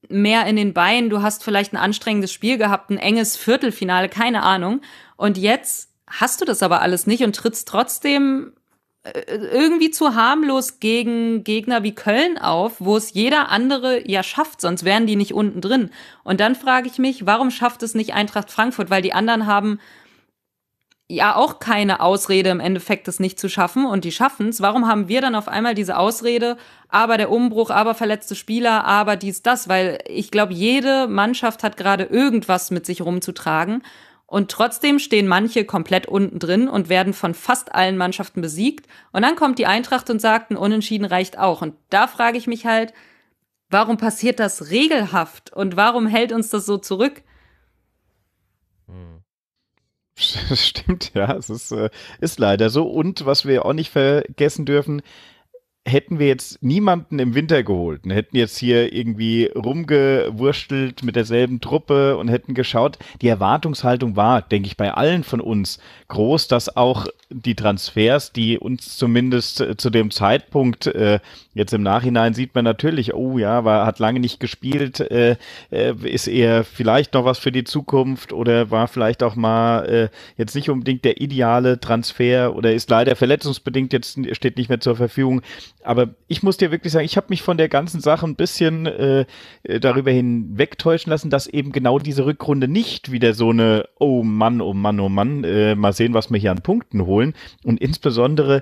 mehr in den Beinen, du hast vielleicht ein anstrengendes Spiel gehabt, ein enges Viertelfinale, keine Ahnung. Und jetzt hast du das aber alles nicht und trittst trotzdem äh, irgendwie zu harmlos gegen Gegner wie Köln auf, wo es jeder andere ja schafft, sonst wären die nicht unten drin. Und dann frage ich mich, warum schafft es nicht Eintracht Frankfurt? Weil die anderen haben ja auch keine Ausrede im Endeffekt, es nicht zu schaffen und die schaffen es. Warum haben wir dann auf einmal diese Ausrede, aber der Umbruch, aber verletzte Spieler, aber dies, das? Weil ich glaube, jede Mannschaft hat gerade irgendwas mit sich rumzutragen. Und trotzdem stehen manche komplett unten drin und werden von fast allen Mannschaften besiegt. Und dann kommt die Eintracht und sagt, ein Unentschieden reicht auch. Und da frage ich mich halt, warum passiert das regelhaft und warum hält uns das so zurück? Hm. Stimmt, ja, es ist, äh, ist leider so. Und was wir auch nicht vergessen dürfen, hätten wir jetzt niemanden im Winter geholt und hätten jetzt hier irgendwie rumgewurstelt mit derselben Truppe und hätten geschaut, die Erwartungshaltung war, denke ich, bei allen von uns groß, dass auch die Transfers, die uns zumindest äh, zu dem Zeitpunkt, äh, jetzt im Nachhinein sieht man natürlich, oh ja, war, hat lange nicht gespielt, äh, äh ist er vielleicht noch was für die Zukunft oder war vielleicht auch mal äh, jetzt nicht unbedingt der ideale Transfer oder ist leider verletzungsbedingt, jetzt steht nicht mehr zur Verfügung. Aber ich muss dir wirklich sagen, ich habe mich von der ganzen Sache ein bisschen äh, darüber hinwegtäuschen lassen, dass eben genau diese Rückrunde nicht wieder so eine, oh Mann, oh Mann, oh Mann, äh, mal sehen, was wir hier an Punkten holen. Und insbesondere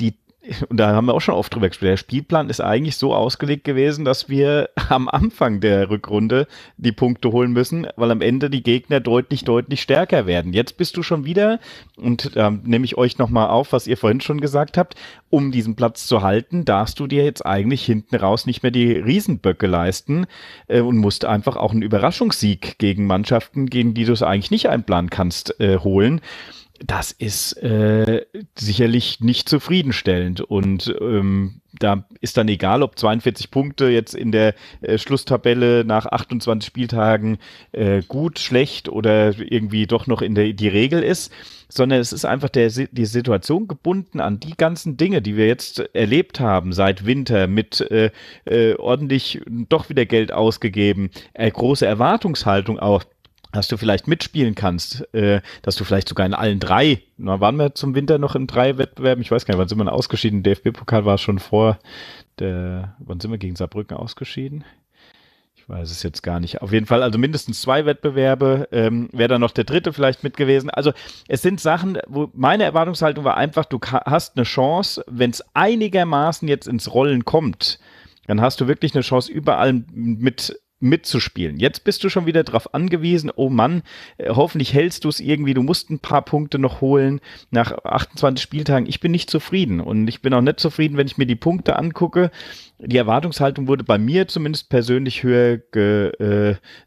die und da haben wir auch schon oft drüber gesprochen, der Spielplan ist eigentlich so ausgelegt gewesen, dass wir am Anfang der Rückrunde die Punkte holen müssen, weil am Ende die Gegner deutlich, deutlich stärker werden. Jetzt bist du schon wieder, und ähm, nehme ich euch nochmal auf, was ihr vorhin schon gesagt habt, um diesen Platz zu halten, darfst du dir jetzt eigentlich hinten raus nicht mehr die Riesenböcke leisten äh, und musst einfach auch einen Überraschungssieg gegen Mannschaften, gegen die du es eigentlich nicht einplanen kannst, äh, holen das ist äh, sicherlich nicht zufriedenstellend. Und ähm, da ist dann egal, ob 42 Punkte jetzt in der äh, Schlusstabelle nach 28 Spieltagen äh, gut, schlecht oder irgendwie doch noch in der die Regel ist, sondern es ist einfach der, die Situation gebunden an die ganzen Dinge, die wir jetzt erlebt haben seit Winter mit äh, äh, ordentlich doch wieder Geld ausgegeben, äh, große Erwartungshaltung auch dass du vielleicht mitspielen kannst, äh, dass du vielleicht sogar in allen drei, na, waren wir zum Winter noch in drei Wettbewerben, ich weiß gar nicht, wann sind wir ausgeschieden? Der DFB-Pokal war schon vor, der, wann sind wir gegen Saarbrücken ausgeschieden? Ich weiß es jetzt gar nicht. Auf jeden Fall, also mindestens zwei Wettbewerbe, ähm, wäre dann noch der dritte vielleicht mit gewesen. Also es sind Sachen, wo meine Erwartungshaltung war einfach, du hast eine Chance, wenn es einigermaßen jetzt ins Rollen kommt, dann hast du wirklich eine Chance, überall mit mitzuspielen. Jetzt bist du schon wieder darauf angewiesen, oh Mann, äh, hoffentlich hältst du es irgendwie, du musst ein paar Punkte noch holen nach 28 Spieltagen. Ich bin nicht zufrieden und ich bin auch nicht zufrieden, wenn ich mir die Punkte angucke. Die Erwartungshaltung wurde bei mir zumindest persönlich höher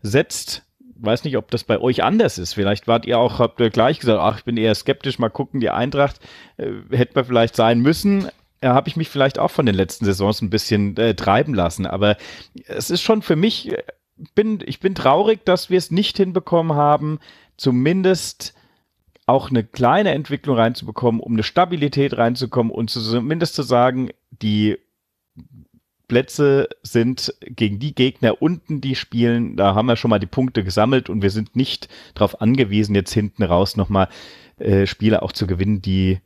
gesetzt. Äh, Weiß nicht, ob das bei euch anders ist. Vielleicht wart ihr auch, habt ihr gleich gesagt, ach, ich bin eher skeptisch, mal gucken, die Eintracht äh, hätte man vielleicht sein müssen ja, äh, habe ich mich vielleicht auch von den letzten Saisons ein bisschen äh, treiben lassen. Aber es ist schon für mich, äh, bin, ich bin traurig, dass wir es nicht hinbekommen haben, zumindest auch eine kleine Entwicklung reinzubekommen, um eine Stabilität reinzukommen und zumindest zu sagen, die Plätze sind gegen die Gegner unten, die spielen. Da haben wir schon mal die Punkte gesammelt und wir sind nicht darauf angewiesen, jetzt hinten raus nochmal äh, Spiele auch zu gewinnen, die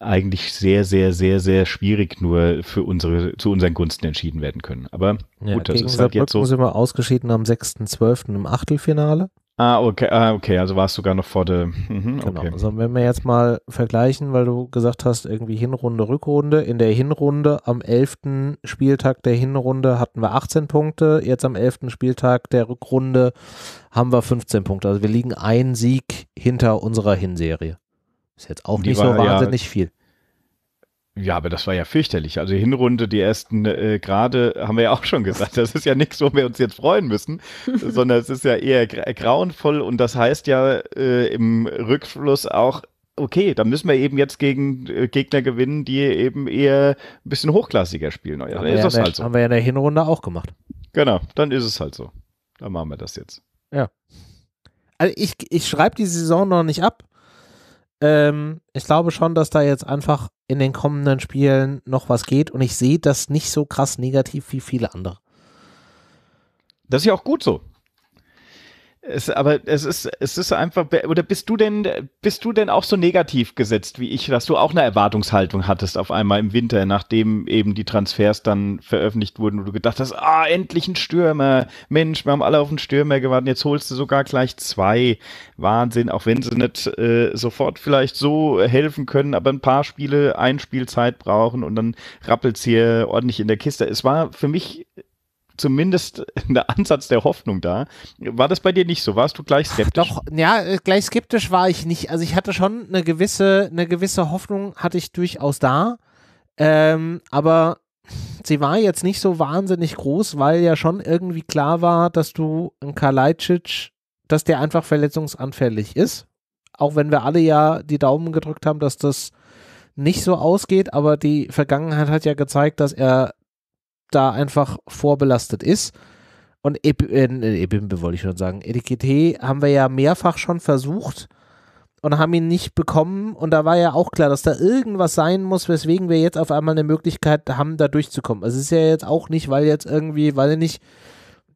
eigentlich sehr, sehr, sehr, sehr schwierig nur für unsere, zu unseren Gunsten entschieden werden können. Aber ja, gut, das ist halt jetzt so. sind wir ausgeschieden am 6.12. im Achtelfinale. Ah, okay, ah, okay, also war es sogar noch vor der. Mhm, genau. Okay. Also wenn wir jetzt mal vergleichen, weil du gesagt hast, irgendwie Hinrunde, Rückrunde. In der Hinrunde am 11. Spieltag der Hinrunde hatten wir 18 Punkte. Jetzt am 11. Spieltag der Rückrunde haben wir 15 Punkte. Also wir liegen einen Sieg hinter unserer Hinserie. Ist jetzt auch die nicht so wahnsinnig ja, viel. Ja, aber das war ja fürchterlich. Also Hinrunde, die ersten äh, Grade, haben wir ja auch schon gesagt. Das ist ja nichts, wo wir uns jetzt freuen müssen, sondern es ist ja eher grauenvoll und das heißt ja äh, im Rückfluss auch, okay, da müssen wir eben jetzt gegen äh, Gegner gewinnen, die eben eher ein bisschen hochklassiger spielen. Ja, dann ist das ja halt so. Haben wir ja in der Hinrunde auch gemacht. Genau, dann ist es halt so. Dann machen wir das jetzt. Ja. Also ich, ich schreibe die Saison noch nicht ab. Ähm, ich glaube schon, dass da jetzt einfach in den kommenden Spielen noch was geht und ich sehe das nicht so krass negativ wie viele andere. Das ist ja auch gut so. Es, aber es ist, es ist einfach, oder bist du denn, bist du denn auch so negativ gesetzt wie ich, dass du auch eine Erwartungshaltung hattest auf einmal im Winter, nachdem eben die Transfers dann veröffentlicht wurden, wo du gedacht hast, ah, endlich ein Stürmer. Mensch, wir haben alle auf einen Stürmer gewartet, jetzt holst du sogar gleich zwei. Wahnsinn, auch wenn sie nicht äh, sofort vielleicht so helfen können, aber ein paar Spiele, ein Spielzeit brauchen und dann rappelt's hier ordentlich in der Kiste. Es war für mich zumindest der Ansatz der Hoffnung da. War das bei dir nicht so? Warst du gleich skeptisch? Doch, ja, äh, gleich skeptisch war ich nicht. Also ich hatte schon eine gewisse, eine gewisse Hoffnung, hatte ich durchaus da. Ähm, aber sie war jetzt nicht so wahnsinnig groß, weil ja schon irgendwie klar war, dass du ein Kalajdzic, dass der einfach verletzungsanfällig ist. Auch wenn wir alle ja die Daumen gedrückt haben, dass das nicht so ausgeht, aber die Vergangenheit hat ja gezeigt, dass er da einfach vorbelastet ist. Und Eb äh, äh, Ebimbe wollte ich schon sagen. Etikette haben wir ja mehrfach schon versucht und haben ihn nicht bekommen. Und da war ja auch klar, dass da irgendwas sein muss, weswegen wir jetzt auf einmal eine Möglichkeit haben, da durchzukommen. Also es ist ja jetzt auch nicht, weil jetzt irgendwie, weil nicht,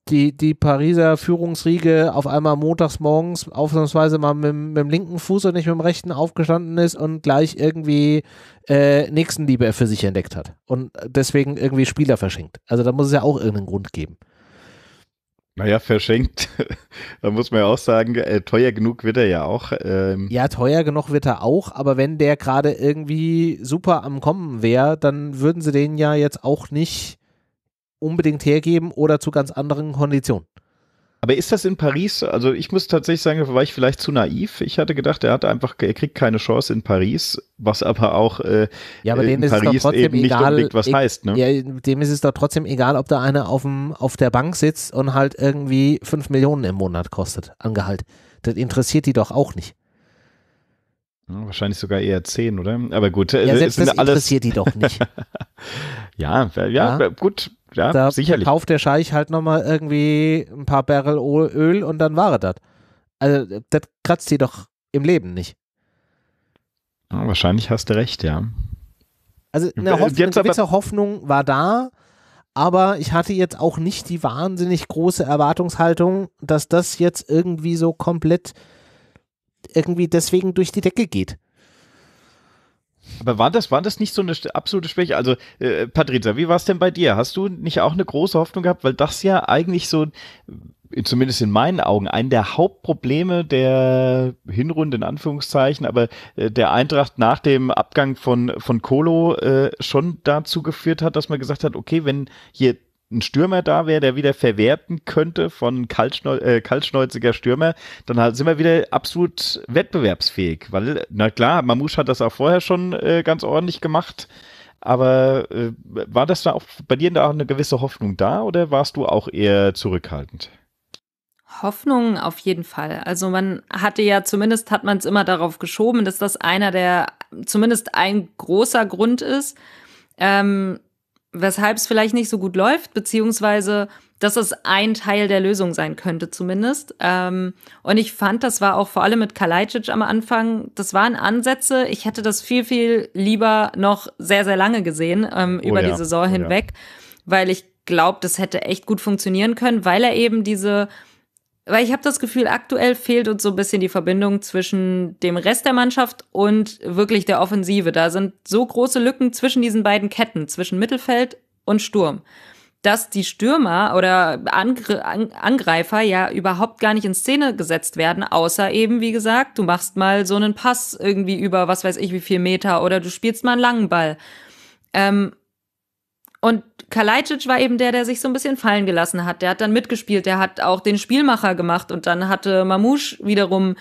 die, die Pariser Führungsriege auf einmal montags morgens ausnahmsweise mal mit, mit dem linken Fuß und nicht mit dem rechten aufgestanden ist und gleich irgendwie äh, Nächstenliebe für sich entdeckt hat und deswegen irgendwie Spieler verschenkt. Also da muss es ja auch irgendeinen Grund geben. Naja, verschenkt. da muss man ja auch sagen, äh, teuer genug wird er ja auch. Ähm. Ja, teuer genug wird er auch, aber wenn der gerade irgendwie super am Kommen wäre, dann würden sie den ja jetzt auch nicht unbedingt hergeben oder zu ganz anderen Konditionen. Aber ist das in Paris, also ich muss tatsächlich sagen, da war ich vielleicht zu naiv. Ich hatte gedacht, er hat einfach, er kriegt keine Chance in Paris, was aber auch äh, ja, aber in Paris eben nicht egal, unbedingt was ich, e- heißt. Ne? Ja, dem ist es doch trotzdem egal, ob da einer auf, auf der Bank sitzt und halt irgendwie 5 Millionen im Monat kostet, angehalt. Das interessiert die doch auch nicht. Wahrscheinlich sogar eher 10, oder? Aber gut, äh, ja, selbst das interessiert alles. die doch nicht. Ja, ja, ja. gut. Ja, da sicherlich. kauft der Scheich halt nochmal irgendwie ein paar Barrel Öl und dann war er das. Also, das kratzt sie doch im Leben nicht. Ja, wahrscheinlich hast du recht, ja. Also, äh, eine, Hoffnung, eine gewisse Hoffnung war da, aber ich hatte jetzt auch nicht die wahnsinnig große Erwartungshaltung, dass das jetzt irgendwie so komplett irgendwie deswegen durch die Decke geht. Aber war das, war das nicht so eine absolute Schwäche? Also, äh, Patrizia, wie war es denn bei dir? Hast du nicht auch eine große Hoffnung gehabt? Weil das ja eigentlich so, äh, zumindest in meinen Augen, ein der Hauptprobleme der Hinrunde, in Anführungszeichen, aber äh, der Eintracht nach dem Abgang von, von Kolo äh, schon dazu geführt hat, dass man gesagt hat, okay, wenn hier ein Stürmer da wäre, der wieder verwerten könnte von kaltschneu äh, kaltschnäuziger Stürmer, dann halt sind wir wieder absolut wettbewerbsfähig. Weil, na klar, Mamouche hat das auch vorher schon äh, ganz ordentlich gemacht. Aber äh, war das da auch bei dir da auch eine gewisse Hoffnung da oder warst du auch eher zurückhaltend? Hoffnung auf jeden Fall. Also man hatte ja zumindest hat man es immer darauf geschoben, dass das einer der zumindest ein großer Grund ist, ähm, weshalb es vielleicht nicht so gut läuft, beziehungsweise dass es ein Teil der Lösung sein könnte zumindest. Ähm, und ich fand, das war auch vor allem mit Kalajdzic am Anfang, das waren Ansätze. Ich hätte das viel, viel lieber noch sehr, sehr lange gesehen ähm, oh, über ja. die Saison oh, hinweg, ja. weil ich glaube, das hätte echt gut funktionieren können, weil er eben diese weil ich habe das Gefühl, aktuell fehlt uns so ein bisschen die Verbindung zwischen dem Rest der Mannschaft und wirklich der Offensive. Da sind so große Lücken zwischen diesen beiden Ketten, zwischen Mittelfeld und Sturm, dass die Stürmer oder Angr Angreifer ja überhaupt gar nicht in Szene gesetzt werden, außer eben, wie gesagt, du machst mal so einen Pass irgendwie über, was weiß ich, wie viel Meter oder du spielst mal einen langen Ball. Ähm, und Kalajdzic war eben der, der sich so ein bisschen fallen gelassen hat. Der hat dann mitgespielt, der hat auch den Spielmacher gemacht und dann hatte Mamouche wiederum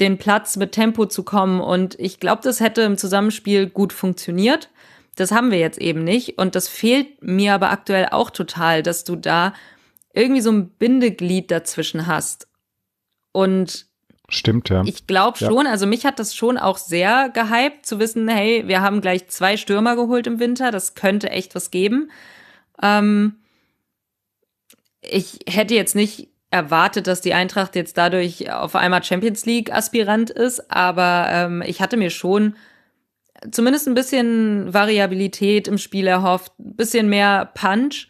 den Platz mit Tempo zu kommen. Und ich glaube, das hätte im Zusammenspiel gut funktioniert. Das haben wir jetzt eben nicht. Und das fehlt mir aber aktuell auch total, dass du da irgendwie so ein Bindeglied dazwischen hast. Und Stimmt, ja. Ich glaube schon, ja. also mich hat das schon auch sehr gehypt, zu wissen, hey, wir haben gleich zwei Stürmer geholt im Winter, das könnte echt was geben. Ähm, ich hätte jetzt nicht erwartet, dass die Eintracht jetzt dadurch auf einmal Champions League-Aspirant ist, aber ähm, ich hatte mir schon zumindest ein bisschen Variabilität im Spiel erhofft, ein bisschen mehr Punch.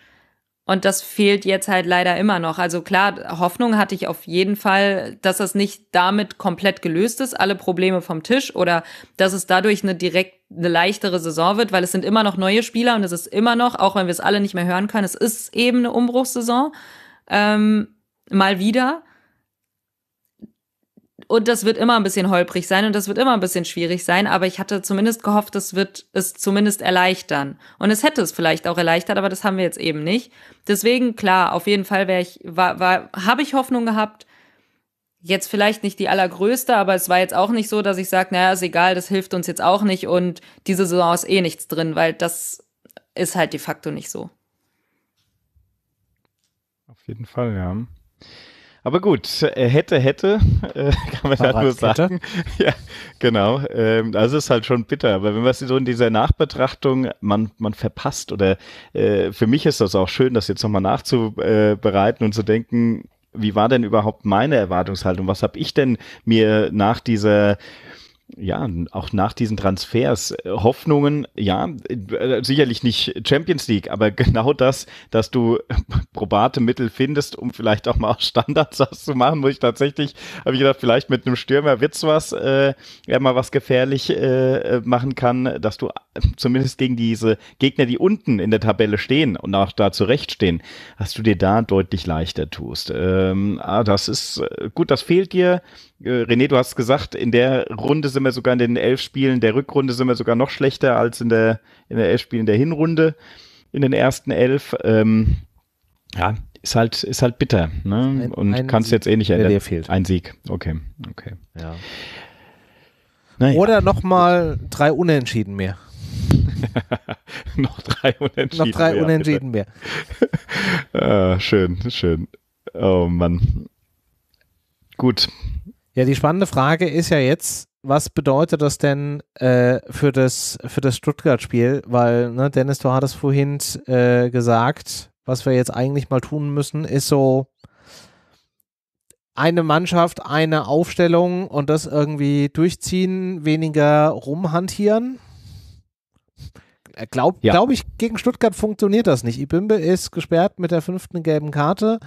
Und das fehlt jetzt halt leider immer noch. Also klar, Hoffnung hatte ich auf jeden Fall, dass das nicht damit komplett gelöst ist, alle Probleme vom Tisch oder dass es dadurch eine direkt eine leichtere Saison wird, weil es sind immer noch neue Spieler und es ist immer noch, auch wenn wir es alle nicht mehr hören können, es ist eben eine Umbruchssaison. Ähm, mal wieder und das wird immer ein bisschen holprig sein und das wird immer ein bisschen schwierig sein, aber ich hatte zumindest gehofft, das wird es zumindest erleichtern. Und es hätte es vielleicht auch erleichtert, aber das haben wir jetzt eben nicht. Deswegen, klar, auf jeden Fall wäre ich, war, war, habe ich Hoffnung gehabt. Jetzt vielleicht nicht die allergrößte, aber es war jetzt auch nicht so, dass ich sage, naja, ist egal, das hilft uns jetzt auch nicht und diese Saison ist eh nichts drin, weil das ist halt de facto nicht so. Auf jeden Fall, ja. Aber gut, äh, hätte, hätte, äh, kann man da nur sagen. Ja, genau. Ähm, also ist halt schon bitter. Aber wenn man so in dieser Nachbetrachtung, man, man verpasst oder äh, für mich ist das auch schön, das jetzt nochmal nachzubereiten und zu denken, wie war denn überhaupt meine Erwartungshaltung? Was habe ich denn mir nach dieser ja, auch nach diesen Transfers äh, Hoffnungen, ja, äh, sicherlich nicht Champions League, aber genau das, dass du äh, probate Mittel findest, um vielleicht auch mal Standards was zu machen, wo ich tatsächlich, habe ich gedacht, vielleicht mit einem Stürmer wird's was, äh, er mal was gefährlich äh, machen kann, dass du zumindest gegen diese Gegner, die unten in der Tabelle stehen und auch da zurechtstehen, dass du dir da deutlich leichter tust. Ähm, ah, das ist äh, gut, das fehlt dir. Äh, René, du hast gesagt, in der Runde sind wir sogar in den elf Spielen der Rückrunde sind wir sogar noch schlechter als in der, in der elf Spielen der Hinrunde, in den ersten elf. Ähm, ja, ist halt, ist halt bitter. Ne? Ein, und kannst Sieg, jetzt eh nicht ändern. Der fehlt. Ein Sieg. Okay, okay. Ja. Naja. Oder nochmal drei Unentschieden mehr. noch drei Unentschieden. Noch drei mehr, Unentschieden mehr. ah, schön, schön. Oh Mann. Gut. Ja, die spannende Frage ist ja jetzt, was bedeutet das denn äh, für das, für das Stuttgart-Spiel? Weil, ne, Dennis, du hattest vorhin äh, gesagt, was wir jetzt eigentlich mal tun müssen, ist so eine Mannschaft, eine Aufstellung und das irgendwie durchziehen, weniger rumhantieren. Äh, Glaube ja. glaub ich, gegen Stuttgart funktioniert das nicht. Ibimbe ist gesperrt mit der fünften gelben Karte.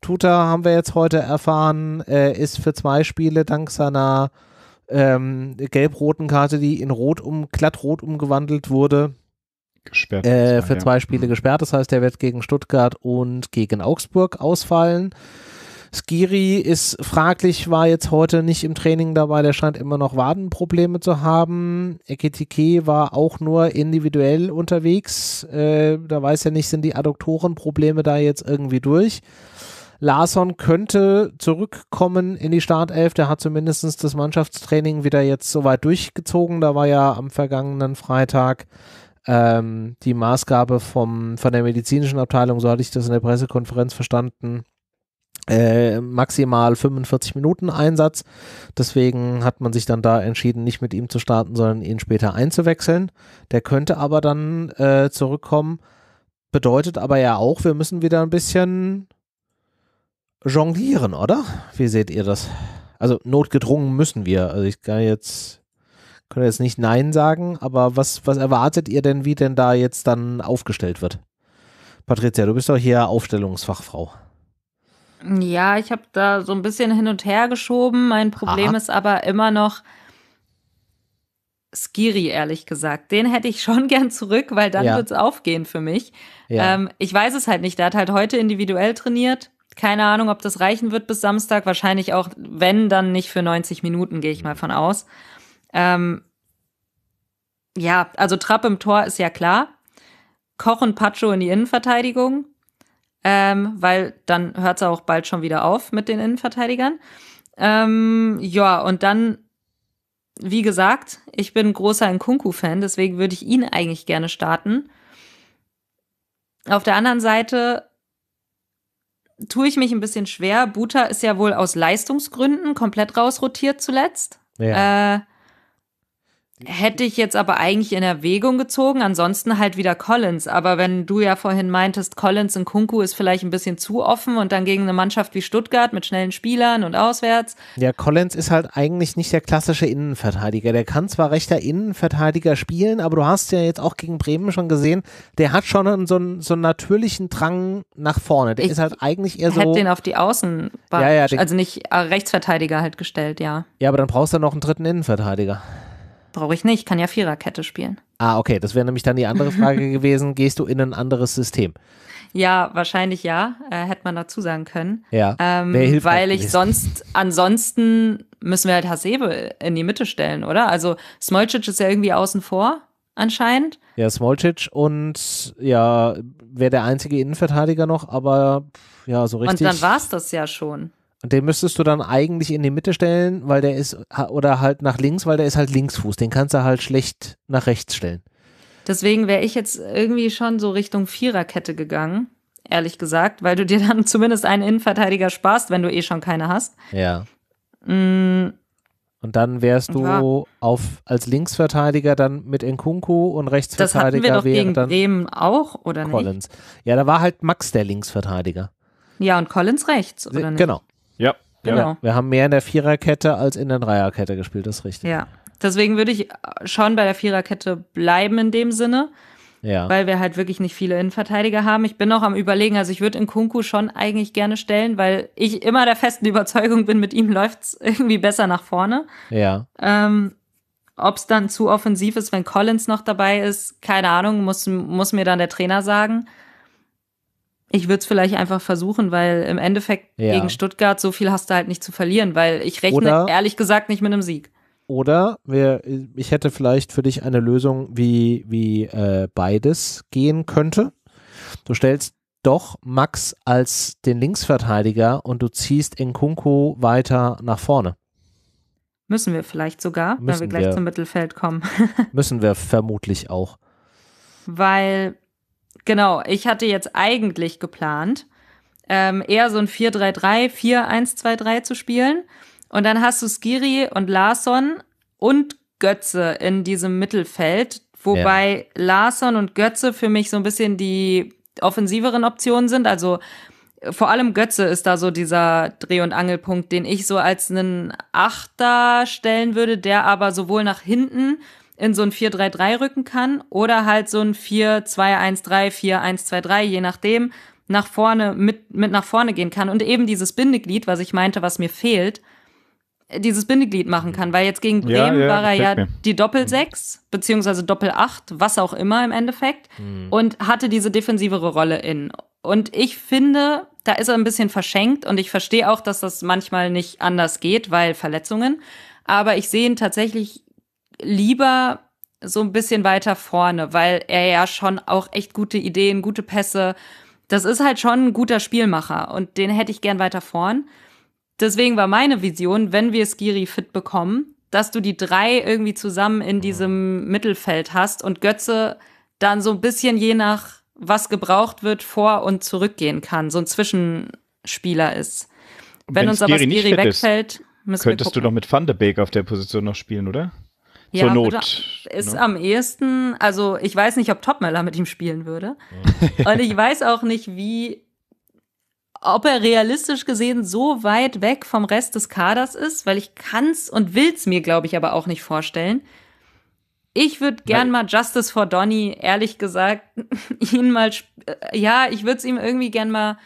Tuta, haben wir jetzt heute erfahren, äh, ist für zwei Spiele dank seiner ähm, gelb-roten Karte, die in rot um, glatt rot umgewandelt wurde, gesperrt. Äh, für zwei Spiele mhm. gesperrt. Das heißt, er wird gegen Stuttgart und gegen Augsburg ausfallen. Skiri ist fraglich, war jetzt heute nicht im Training dabei, der scheint immer noch Wadenprobleme zu haben. Eketike war auch nur individuell unterwegs. Äh, da weiß er nicht, sind die Adduktorenprobleme da jetzt irgendwie durch. Larsson könnte zurückkommen in die Startelf. Der hat zumindest das Mannschaftstraining wieder jetzt soweit durchgezogen. Da war ja am vergangenen Freitag ähm, die Maßgabe vom, von der medizinischen Abteilung, so hatte ich das in der Pressekonferenz verstanden, äh, maximal 45 Minuten Einsatz. Deswegen hat man sich dann da entschieden, nicht mit ihm zu starten, sondern ihn später einzuwechseln. Der könnte aber dann äh, zurückkommen. Bedeutet aber ja auch, wir müssen wieder ein bisschen jonglieren, oder? Wie seht ihr das? Also notgedrungen müssen wir. Also ich kann jetzt, kann jetzt nicht Nein sagen, aber was, was erwartet ihr denn, wie denn da jetzt dann aufgestellt wird? Patricia, du bist doch hier Aufstellungsfachfrau. Ja, ich habe da so ein bisschen hin und her geschoben. Mein Problem Aha. ist aber immer noch Skiri, ehrlich gesagt. Den hätte ich schon gern zurück, weil dann ja. wird's aufgehen für mich. Ja. Ähm, ich weiß es halt nicht. Der hat halt heute individuell trainiert. Keine Ahnung, ob das reichen wird bis Samstag. Wahrscheinlich auch, wenn, dann nicht für 90 Minuten, gehe ich mal von aus. Ähm, ja, also Trapp im Tor ist ja klar. Koch und Pacho in die Innenverteidigung ähm, weil dann hört es auch bald schon wieder auf mit den Innenverteidigern. Ähm, ja, und dann, wie gesagt, ich bin großer Nkunku-Fan, deswegen würde ich ihn eigentlich gerne starten. Auf der anderen Seite tue ich mich ein bisschen schwer. Buta ist ja wohl aus Leistungsgründen komplett rausrotiert zuletzt. Ja. Äh, hätte ich jetzt aber eigentlich in Erwägung gezogen, ansonsten halt wieder Collins. Aber wenn du ja vorhin meintest, Collins und Kunku ist vielleicht ein bisschen zu offen und dann gegen eine Mannschaft wie Stuttgart mit schnellen Spielern und auswärts. Ja, Collins ist halt eigentlich nicht der klassische Innenverteidiger. Der kann zwar rechter Innenverteidiger spielen, aber du hast ja jetzt auch gegen Bremen schon gesehen, der hat schon so einen, so einen natürlichen Drang nach vorne. Der ich ist halt eigentlich eher so. Hätte den auf die Außenbahn, ja, ja, also nicht äh, Rechtsverteidiger halt gestellt, ja. Ja, aber dann brauchst du noch einen dritten Innenverteidiger brauche ich nicht, ich kann ja Viererkette spielen. Ah, okay, das wäre nämlich dann die andere Frage gewesen, gehst du in ein anderes System? Ja, wahrscheinlich ja, äh, hätte man dazu sagen können. Ja, ähm, weil ich gewesen. sonst, ansonsten müssen wir halt Hasebe in die Mitte stellen, oder? Also Smolcic ist ja irgendwie außen vor anscheinend. Ja, Smolcic und ja, wäre der einzige Innenverteidiger noch, aber ja, so richtig. Und dann war es das ja schon. Und den müsstest du dann eigentlich in die Mitte stellen, weil der ist, oder halt nach links, weil der ist halt Linksfuß. Den kannst du halt schlecht nach rechts stellen. Deswegen wäre ich jetzt irgendwie schon so Richtung Viererkette gegangen, ehrlich gesagt, weil du dir dann zumindest einen Innenverteidiger sparst, wenn du eh schon keine hast. Ja. Mm. Und dann wärst du ja. auf, als Linksverteidiger dann mit Nkunku und Rechtsverteidiger das hatten wir doch gegen dann Bremen auch, oder Collins. nicht? Collins. Ja, da war halt Max der Linksverteidiger. Ja, und Collins rechts, oder nicht? Genau. Genau. Wir haben mehr in der Viererkette als in der Dreierkette gespielt, das ist richtig. Ja. Deswegen würde ich schon bei der Viererkette bleiben in dem Sinne. Ja. Weil wir halt wirklich nicht viele Innenverteidiger haben. Ich bin auch am überlegen, also ich würde in Kunku schon eigentlich gerne stellen, weil ich immer der festen Überzeugung bin, mit ihm läuft es irgendwie besser nach vorne. Ja. Ähm, Ob es dann zu offensiv ist, wenn Collins noch dabei ist, keine Ahnung, muss, muss mir dann der Trainer sagen ich würde es vielleicht einfach versuchen, weil im Endeffekt ja. gegen Stuttgart so viel hast du halt nicht zu verlieren, weil ich rechne oder, ehrlich gesagt nicht mit einem Sieg. Oder wir, ich hätte vielleicht für dich eine Lösung, wie, wie äh, beides gehen könnte. Du stellst doch Max als den Linksverteidiger und du ziehst Nkunku weiter nach vorne. Müssen wir vielleicht sogar, müssen wenn wir gleich wir. zum Mittelfeld kommen. müssen wir vermutlich auch. Weil Genau, ich hatte jetzt eigentlich geplant, ähm, eher so ein 4-3-3, 4-1-2-3 zu spielen. Und dann hast du Skiri und Larsson und Götze in diesem Mittelfeld, wobei ja. Larsson und Götze für mich so ein bisschen die offensiveren Optionen sind. Also äh, vor allem Götze ist da so dieser Dreh- und Angelpunkt, den ich so als einen Achter stellen würde, der aber sowohl nach hinten in so ein 4-3-3 rücken kann oder halt so ein 4-2-1-3, 4-1-2-3, je nachdem, nach vorne, mit, mit nach vorne gehen kann und eben dieses Bindeglied, was ich meinte, was mir fehlt, äh, dieses Bindeglied machen kann, weil jetzt gegen Bremen ja, ja, war er ja mir. die Doppel-6, mhm. beziehungsweise Doppel-8, was auch immer im Endeffekt, mhm. und hatte diese defensivere Rolle in. Und ich finde, da ist er ein bisschen verschenkt und ich verstehe auch, dass das manchmal nicht anders geht, weil Verletzungen. Aber ich sehe ihn tatsächlich lieber so ein bisschen weiter vorne, weil er ja schon auch echt gute Ideen, gute Pässe, das ist halt schon ein guter Spielmacher und den hätte ich gern weiter vorn. Deswegen war meine Vision, wenn wir Skiri fit bekommen, dass du die drei irgendwie zusammen in mhm. diesem Mittelfeld hast und Götze dann so ein bisschen je nach was gebraucht wird vor und zurückgehen kann, so ein Zwischenspieler ist. Wenn, wenn uns Skiri aber Skiri wegfällt, müssen könntest wir du doch mit Van de Beek auf der Position noch spielen, oder? ja, zur Not. Ist ne? am ehesten, also ich weiß nicht, ob Topmeller mit ihm spielen würde. Ja. Und ich weiß auch nicht, wie, ob er realistisch gesehen so weit weg vom Rest des Kaders ist, weil ich kann's und will's mir, glaube ich, aber auch nicht vorstellen. Ich würde gern Nein. mal Justice for Donny, ehrlich gesagt, ihn mal, äh, ja, ich würde es ihm irgendwie gern mal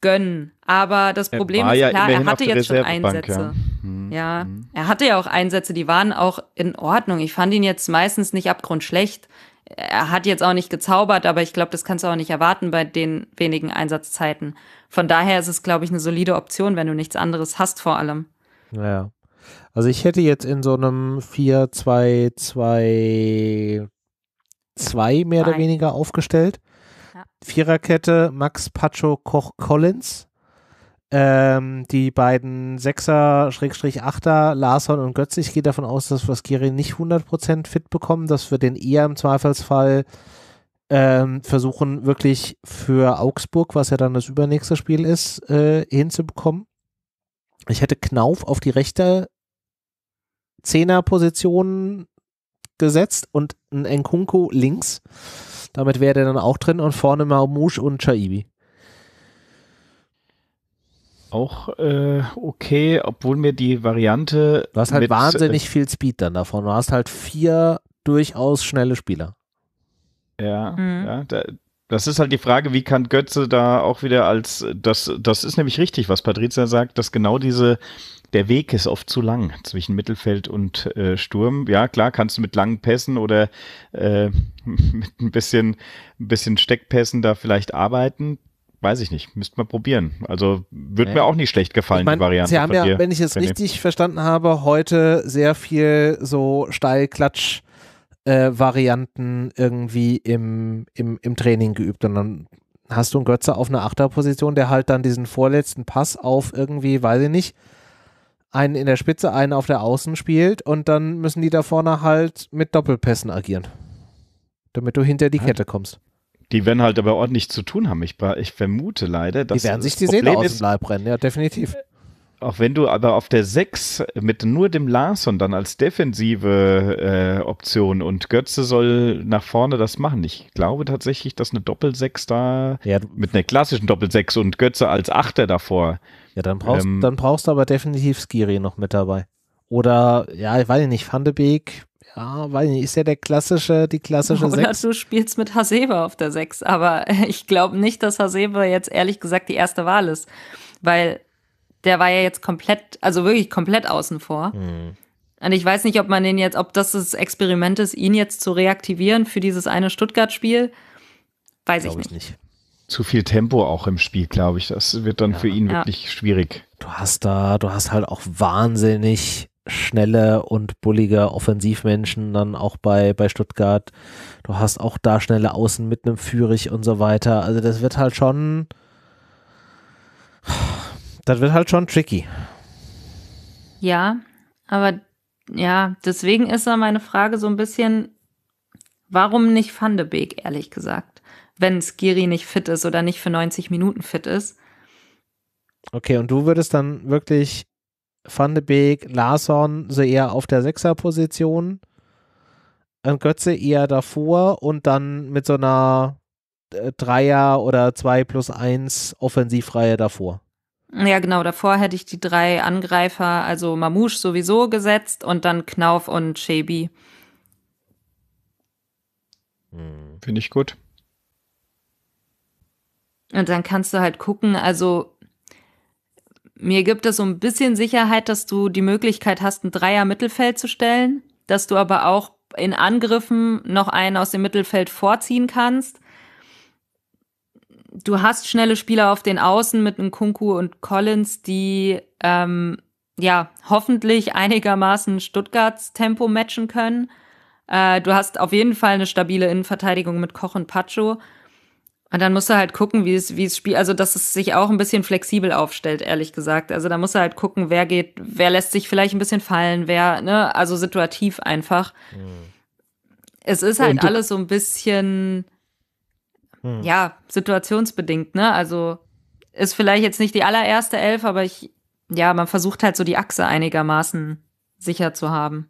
gönnen. Aber das Problem ist, ja klar, er hatte jetzt schon Einsätze. Ja. Hm. ja. er hatte ja auch Einsätze, die waren auch in Ordnung. Ich fand ihn jetzt meistens nicht abgrundschlecht. Er hat jetzt auch nicht gezaubert, aber ich glaube, das kannst du auch nicht erwarten bei den wenigen Einsatzzeiten. Von daher ist es, glaube ich, eine solide Option, wenn du nichts anderes hast vor allem. Naja. Also ich hätte jetzt in so einem 4, 2, 2, 2 mehr Nein. oder weniger aufgestellt. Viererkette Max, Pacho, Koch, Collins. Ähm, die beiden Sechser, Schrägstrich Achter, Larson und Götz, ich gehe davon aus, dass wir Skiri nicht 100% fit bekommen, dass wir den eher im Zweifelsfall ähm, versuchen, wirklich für Augsburg, was ja dann das übernächste Spiel ist, äh, hinzubekommen. Ich hätte Knauf auf die rechte Zehnerposition gesetzt und ein Enkunko links. Damit wäre der dann auch drin und vorne Maumouche und Chaibi. Auch äh, okay, obwohl mir die Variante. Du hast halt mit, äh, wahnsinnig äh, viel Speed dann davon. Du hast halt vier durchaus schnelle Spieler. Ja, mhm. ja da, das ist halt die Frage, wie kann Götze da auch wieder als, das, das ist nämlich richtig, was Patrizia sagt, dass genau diese, der Weg ist oft zu lang zwischen Mittelfeld und äh, Sturm. Ja, klar, kannst du mit langen Pässen oder äh, mit ein bisschen, ein bisschen Steckpässen da vielleicht arbeiten. Weiß ich nicht, müsste man probieren. Also wird ja. mir auch nicht schlecht gefallen, ich mein, die Variante. Sie haben ja, dir, wenn ich es richtig verstanden habe, heute sehr viel so Steilklatsch äh, Varianten irgendwie im, im, im Training geübt. Und dann hast du einen Götze auf einer Achterposition, der halt dann diesen vorletzten Pass auf irgendwie, weiß ich nicht, einen in der Spitze, einen auf der Außen spielt und dann müssen die da vorne halt mit Doppelpässen agieren, damit du hinter die Kette kommst. Die werden halt aber ordentlich zu tun haben. Ich, ich vermute leider, dass. Die werden sich die Seele aus dem Leib rennen, ja, definitiv. Auch wenn du aber auf der 6 mit nur dem Larson dann als defensive äh, Option und Götze soll nach vorne das machen. Ich glaube tatsächlich, dass eine Doppel-6 da ja. mit einer klassischen Doppel-6 und Götze als Achter davor. Ja, dann brauchst, ähm, dann brauchst du aber definitiv Skiri noch mit dabei. Oder, ja, ich weiß nicht, Van de Beek, ja, weil ist ja der klassische, die klassische Oder 6. du spielst mit Hasebe auf der 6, aber ich glaube nicht, dass Hasebe jetzt ehrlich gesagt die erste Wahl ist, weil der war ja jetzt komplett, also wirklich komplett außen vor. Mhm. Und ich weiß nicht, ob man den jetzt, ob das das Experiment ist, ihn jetzt zu reaktivieren für dieses eine Stuttgart-Spiel. Weiß ich nicht. ich nicht. Zu viel Tempo auch im Spiel, glaube ich. Das wird dann ja, für ihn ja. wirklich schwierig. Du hast da, du hast halt auch wahnsinnig schnelle und bullige Offensivmenschen dann auch bei, bei Stuttgart. Du hast auch da schnelle Außen mit einem Führig und so weiter. Also das wird halt schon das wird halt schon tricky. Ja, aber ja, deswegen ist da meine Frage so ein bisschen, warum nicht Van de Beek, ehrlich gesagt, wenn Skiri nicht fit ist oder nicht für 90 Minuten fit ist. Okay, und du würdest dann wirklich Van de Beek, Larsson so eher auf der Sechserposition, und Götze eher davor und dann mit so einer äh, Dreier- oder 2 plus 1 Offensivreihe davor. Ja, genau. Davor hätte ich die drei Angreifer, also Mamouche sowieso gesetzt und dann Knauf und Shebi. Hm. Finde ich gut. Und dann kannst du halt gucken, also mir gibt es so ein bisschen Sicherheit, dass du die Möglichkeit hast, ein Dreier Mittelfeld zu stellen, dass du aber auch in Angriffen noch einen aus dem Mittelfeld vorziehen kannst du hast schnelle Spieler auf den Außen mit einem Kunku und Collins, die ähm, ja hoffentlich einigermaßen Stuttgarts Tempo matchen können. Äh, du hast auf jeden Fall eine stabile Innenverteidigung mit Koch und Pacho. Und dann musst du halt gucken, wie es, wie es spielt, also dass es sich auch ein bisschen flexibel aufstellt, ehrlich gesagt. Also da musst du halt gucken, wer geht, wer lässt sich vielleicht ein bisschen fallen, wer, ne, also situativ einfach. Mhm. Es ist halt alles so ein bisschen hm. Ja, situationsbedingt, ne? Also ist vielleicht jetzt nicht die allererste Elf, aber ich, ja, man versucht halt so die Achse einigermaßen sicher zu haben.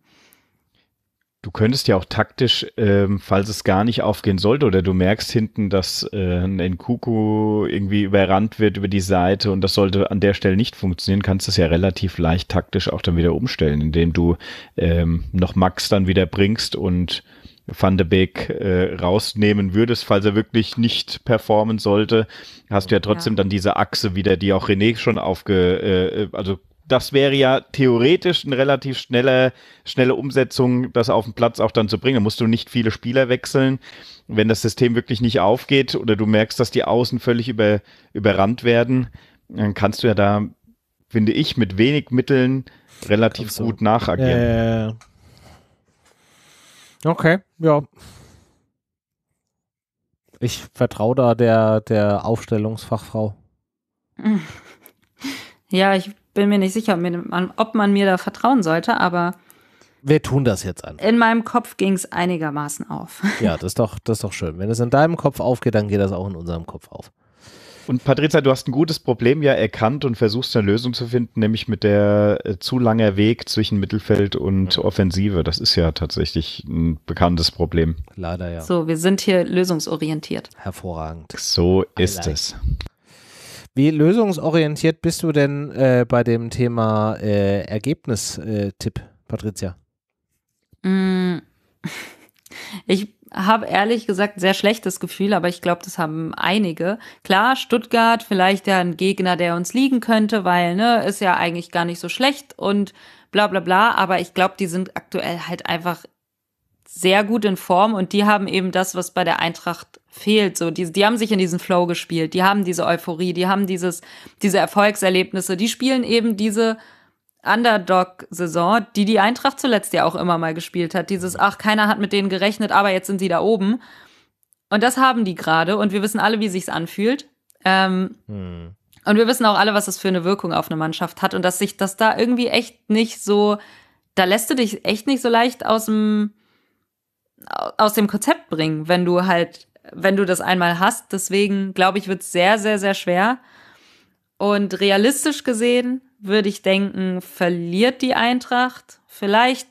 Du könntest ja auch taktisch, ähm, falls es gar nicht aufgehen sollte oder du merkst hinten, dass äh, ein Nkuku irgendwie überrannt wird über die Seite und das sollte an der Stelle nicht funktionieren, kannst du es ja relativ leicht taktisch auch dann wieder umstellen, indem du ähm, noch Max dann wieder bringst und Van de Beek äh, rausnehmen würdest, falls er wirklich nicht performen sollte, hast du ja trotzdem ja. dann diese Achse wieder, die auch René schon aufge, äh, äh also das wäre ja theoretisch eine relativ schnelle, schnelle Umsetzung, das auf den Platz auch dann zu bringen. Da musst du nicht viele Spieler wechseln. Wenn das System wirklich nicht aufgeht oder du merkst, dass die Außen völlig über, überrannt werden, dann kannst du ja da, finde ich, mit wenig Mitteln relativ gut so. ja, ja. Okay, ja. Ich vertraue da der, der Aufstellungsfachfrau. Ja, ich bin mir nicht sicher, ob man mir da vertrauen sollte, aber. Wir tun das jetzt an. In meinem Kopf ging es einigermaßen auf. Ja, das ist, doch, das ist doch schön. Wenn es in deinem Kopf aufgeht, dann geht das auch in unserem Kopf auf. Und Patrizia, du hast ein gutes Problem ja erkannt und versuchst eine Lösung zu finden, nämlich mit der äh, zu langer Weg zwischen Mittelfeld und ja. Offensive. Das ist ja tatsächlich ein bekanntes Problem. Leider ja. So, wir sind hier lösungsorientiert. Hervorragend. So ist Highlight. es. Wie lösungsorientiert bist du denn äh, bei dem Thema äh, Ergebnistipp, äh, Patricia? Mm, ich habe ehrlich gesagt sehr schlechtes Gefühl, aber ich glaube, das haben einige. Klar, Stuttgart vielleicht ja ein Gegner, der uns liegen könnte, weil ne, ist ja eigentlich gar nicht so schlecht und bla bla bla, aber ich glaube, die sind aktuell halt einfach sehr gut in Form und die haben eben das, was bei der Eintracht fehlt. So, die, die haben sich in diesen Flow gespielt, die haben diese Euphorie, die haben dieses, diese Erfolgserlebnisse, die spielen eben diese Underdog-Saison, die die Eintracht zuletzt ja auch immer mal gespielt hat. Dieses, mhm. ach, keiner hat mit denen gerechnet, aber jetzt sind sie da oben. Und das haben die gerade und wir wissen alle, wie sich's anfühlt. Ähm, hm. Und wir wissen auch alle, was das für eine Wirkung auf eine Mannschaft hat und dass sich das da irgendwie echt nicht so, da lässt du dich echt nicht so leicht aus dem, aus dem Konzept bringen, wenn du halt, wenn du das einmal hast. Deswegen glaube ich, wird es sehr, sehr, sehr schwer. Und realistisch gesehen würde ich denken, verliert die Eintracht. Vielleicht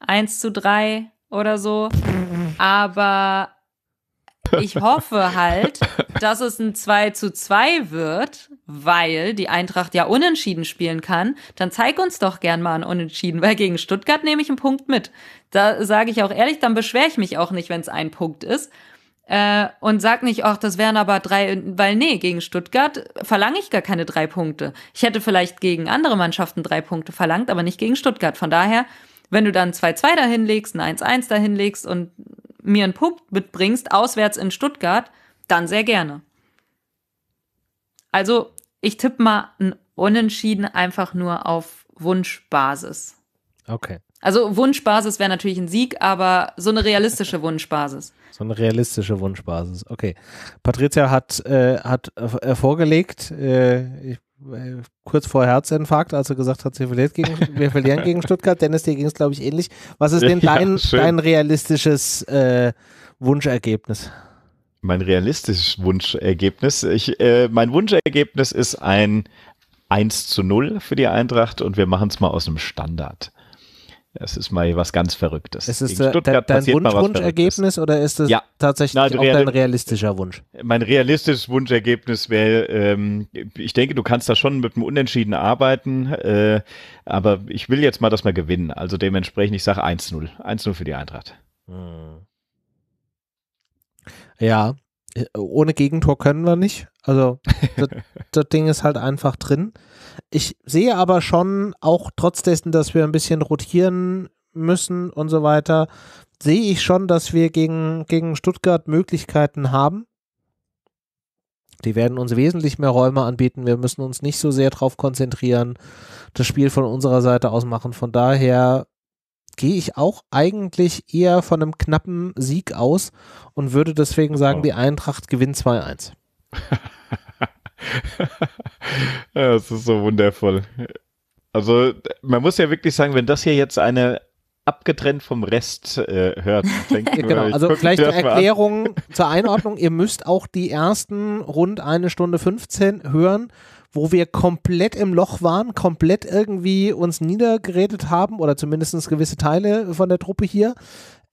1 zu 3 oder so. Aber ich hoffe halt, dass es ein 2 zu 2 wird, weil die Eintracht ja unentschieden spielen kann. Dann zeig uns doch gern mal ein Unentschieden, weil gegen Stuttgart nehme ich einen Punkt mit. Da sage ich auch ehrlich, dann beschwere ich mich auch nicht, wenn es ein Punkt ist. Äh, und sag nicht, ach, das wären aber drei, weil nee, gegen Stuttgart verlange ich gar keine drei Punkte. Ich hätte vielleicht gegen andere Mannschaften drei Punkte verlangt, aber nicht gegen Stuttgart. Von daher, wenn du dann 2-2 dahin legst, ein 1-1 dahin legst und mir einen Punkt mitbringst, auswärts in Stuttgart, dann sehr gerne. Also, ich tippe mal ein Unentschieden einfach nur auf Wunschbasis. Okay. Also Wunschbasis wäre natürlich ein Sieg, aber so eine realistische Wunschbasis. So eine realistische Wunschbasis. Okay. Patricia hat, äh, hat äh, vorgelegt, äh, ich, äh, kurz vor Herzinfarkt, als er gesagt hat, sie verliert gegen, wir verlieren gegen Stuttgart. Dennis, dir ging es, glaube ich, ähnlich. Was ist denn ja, dein, dein realistisches äh, Wunschergebnis? Mein realistisches Wunschergebnis. Ich, äh, mein Wunschergebnis ist ein 1 zu 0 für die Eintracht und wir machen es mal aus einem Standard. Es ist mal was ganz Verrücktes. Ist es de, dein Wunsch, Wunschergebnis oder ist es ja. tatsächlich Na, auch dein realistischer Wunsch? Mein realistisches Wunschergebnis wäre, ähm, ich denke, du kannst da schon mit einem Unentschieden arbeiten, äh, aber ich will jetzt mal, dass wir gewinnen. Also dementsprechend, ich sage 1-0. 1-0 für die Eintracht. Hm. Ja, äh, ohne Gegentor können wir nicht. Also das, das Ding ist halt einfach drin. Ich sehe aber schon, auch trotz dessen, dass wir ein bisschen rotieren müssen und so weiter, sehe ich schon, dass wir gegen, gegen Stuttgart Möglichkeiten haben. Die werden uns wesentlich mehr Räume anbieten. Wir müssen uns nicht so sehr darauf konzentrieren, das Spiel von unserer Seite aus machen. Von daher gehe ich auch eigentlich eher von einem knappen Sieg aus und würde deswegen sagen, oh. die Eintracht gewinnt 2-1. ja, das ist so wundervoll. Also, man muss ja wirklich sagen, wenn das hier jetzt eine abgetrennt vom Rest äh, hört. Denkt, genau, also vielleicht zur Erklärung, zur Einordnung, ihr müsst auch die ersten rund eine Stunde 15 hören, wo wir komplett im Loch waren, komplett irgendwie uns niedergeredet haben oder zumindest gewisse Teile von der Truppe hier.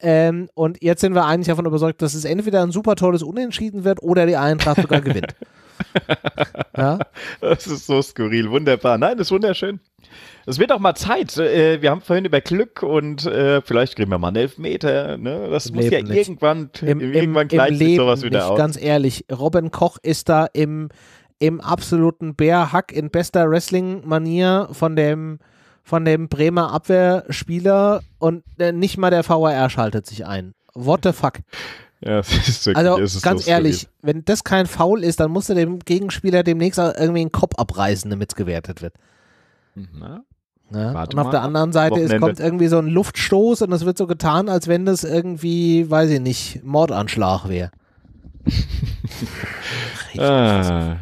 Ähm, und jetzt sind wir eigentlich davon überzeugt, dass es entweder ein super tolles Unentschieden wird oder die Eintracht sogar gewinnt ja? Das ist so skurril, wunderbar. Nein, das ist wunderschön. Es wird auch mal Zeit. Äh, wir haben vorhin über Glück und äh, vielleicht kriegen wir mal einen Elfmeter. Ne? Das Im muss Leben ja nicht. irgendwann, Im, irgendwann im, gleicht im Leben sowas wieder nicht, auf. Ganz ehrlich, Robin Koch ist da im, im absoluten Bärhack in bester Wrestling-Manier von dem, von dem Bremer Abwehrspieler und äh, nicht mal der VR schaltet sich ein. What the fuck? Ja, es ist wirklich, also es ganz ehrlich, gewesen. wenn das kein Foul ist, dann musst du dem Gegenspieler demnächst irgendwie einen Kopf abreißen, damit es gewertet wird. Na, ja. Ne? Und auf der anderen Seite ist, kommt irgendwie so ein Luftstoß und es wird so getan, als wenn das irgendwie, weiß ich nicht, Mordanschlag wäre. ah,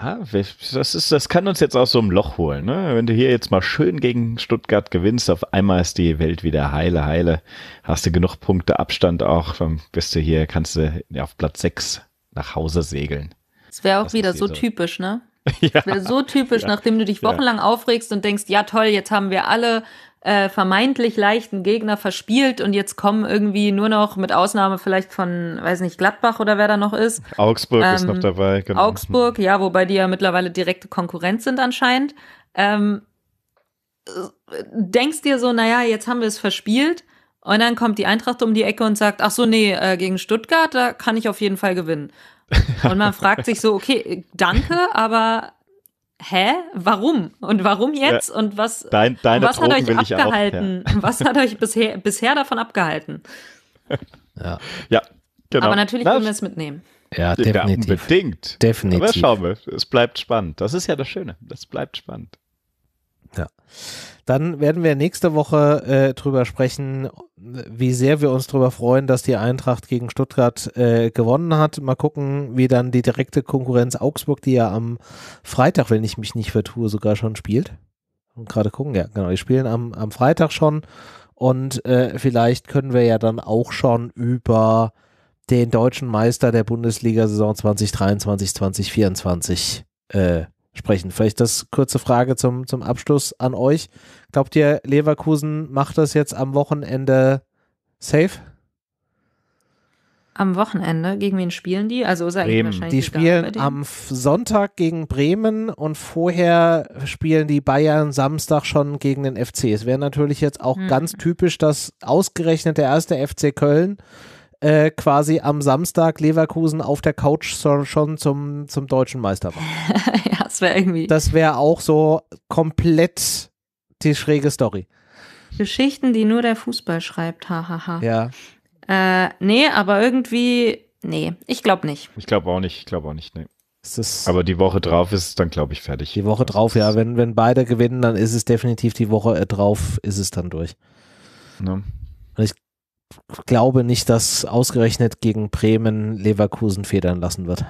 ja, das, ist, das kann uns jetzt aus so einem Loch holen. Ne? Wenn du hier jetzt mal schön gegen Stuttgart gewinnst, auf einmal ist die Welt wieder heile, heile. Hast du genug Punkte Abstand auch, dann bist du hier, kannst du auf Platz 6 nach Hause segeln. Das wäre auch das wieder so typisch, ne? Ja. Das wäre so typisch, ja. nachdem du dich wochenlang aufregst und denkst, ja toll, jetzt haben wir alle äh, vermeintlich leichten Gegner verspielt und jetzt kommen irgendwie nur noch, mit Ausnahme vielleicht von, weiß nicht, Gladbach oder wer da noch ist. Augsburg ähm, ist noch ähm, dabei, genau. Augsburg, ja, wobei die ja mittlerweile direkte Konkurrenz sind anscheinend. Ähm, denkst dir so, naja, jetzt haben wir es verspielt und dann kommt die Eintracht um die Ecke und sagt, ach so, nee, äh, gegen Stuttgart, da kann ich auf jeden Fall gewinnen. Und man fragt sich so, okay, danke, aber hä, warum und warum jetzt ja, und was, dein, was hat euch abgehalten? Auch, ja. Was hat euch bisher, bisher davon abgehalten? Ja, ja genau. Aber natürlich können wir es mitnehmen. Ja, definitiv. Ja, unbedingt. Definitiv. Aber schauen wir, es bleibt spannend. Das ist ja das Schöne, Das bleibt spannend. Ja. Dann werden wir nächste Woche äh, drüber sprechen, wie sehr wir uns darüber freuen, dass die Eintracht gegen Stuttgart äh, gewonnen hat. Mal gucken, wie dann die direkte Konkurrenz Augsburg, die ja am Freitag, wenn ich mich nicht vertue, sogar schon spielt. Und gerade gucken, ja, genau, die spielen am, am Freitag schon. Und äh, vielleicht können wir ja dann auch schon über den deutschen Meister der Bundesliga-Saison 2023, 2024 äh, sprechen. Vielleicht das kurze Frage zum, zum Abschluss an euch. Glaubt ihr, Leverkusen macht das jetzt am Wochenende safe? Am Wochenende, gegen wen spielen die? Also sei Bremen. Die spielen am Sonntag gegen Bremen und vorher spielen die Bayern Samstag schon gegen den FC. Es wäre natürlich jetzt auch hm. ganz typisch, dass ausgerechnet der erste FC Köln äh, quasi am Samstag Leverkusen auf der Couch schon zum, zum deutschen Meister war. ja. Das wäre irgendwie. Das wäre auch so komplett die schräge Story. Geschichten, die nur der Fußball schreibt, hahaha. Ha, ha. Ja. Äh, nee, aber irgendwie, nee, ich glaube nicht. Ich glaube auch nicht, ich glaube auch nicht, nee. aber die Woche drauf ist es dann, glaube ich, fertig. Die Woche drauf, ja. Wenn, wenn beide gewinnen, dann ist es definitiv die Woche äh, drauf, ist es dann durch. Ne? Und ich glaube nicht, dass ausgerechnet gegen Bremen Leverkusen federn lassen wird.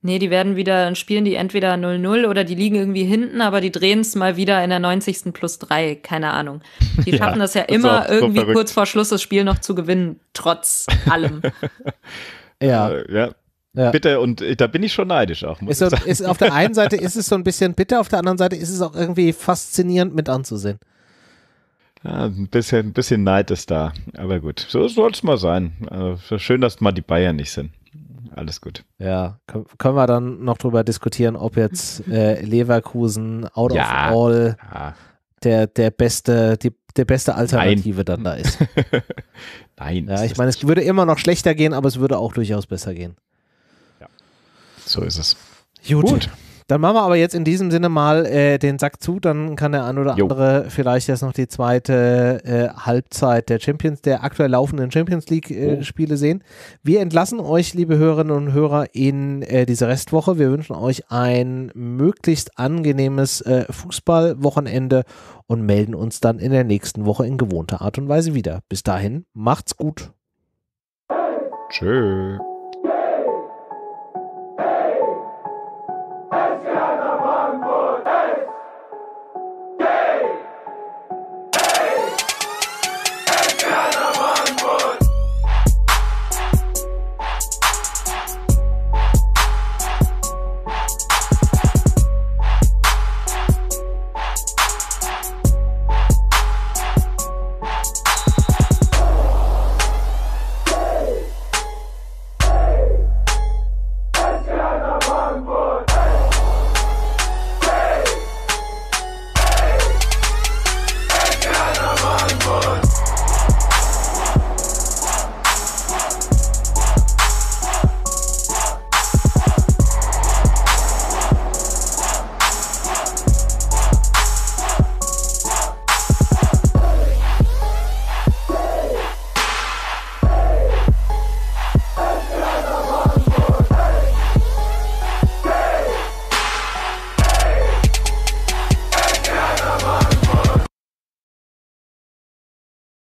Nee, die werden wieder, dann spielen die entweder 0-0 oder die liegen irgendwie hinten, aber die drehen es mal wieder in der 90. plus 3, keine Ahnung. Die schaffen ja, das ja immer irgendwie verrückt. kurz vor Schluss das Spiel noch zu gewinnen, trotz allem. ja. Äh, ja. Ja. Bitte, und äh, da bin ich schon neidisch auch. Muss ist, so, ist, auf der einen Seite ist es so ein bisschen bitter, auf der anderen Seite ist es auch irgendwie faszinierend mit anzusehen. Ja, ein bisschen, ein bisschen Neid ist da, aber gut, so soll es mal sein. Also schön, dass mal die Bayern nicht sind alles gut. Ja, können wir dann noch drüber diskutieren, ob jetzt äh, Leverkusen out ja, of all ja. der, der beste, die, der beste Alternative Nein. dann da ist. Nein. Ja, ich meine, es würde immer noch schlechter gehen, aber es würde auch durchaus besser gehen. Ja. So ist es. Gut. gut. Dann machen wir aber jetzt in diesem Sinne mal äh, den Sack zu, dann kann der ein oder jo. andere vielleicht jetzt noch die zweite äh, Halbzeit der Champions, der aktuell laufenden Champions League-Spiele äh, oh. sehen. Wir entlassen euch, liebe Hörerinnen und Hörer, in äh, diese Restwoche. Wir wünschen euch ein möglichst angenehmes äh, Fußballwochenende und melden uns dann in der nächsten Woche in gewohnter Art und Weise wieder. Bis dahin, macht's gut. Tschö.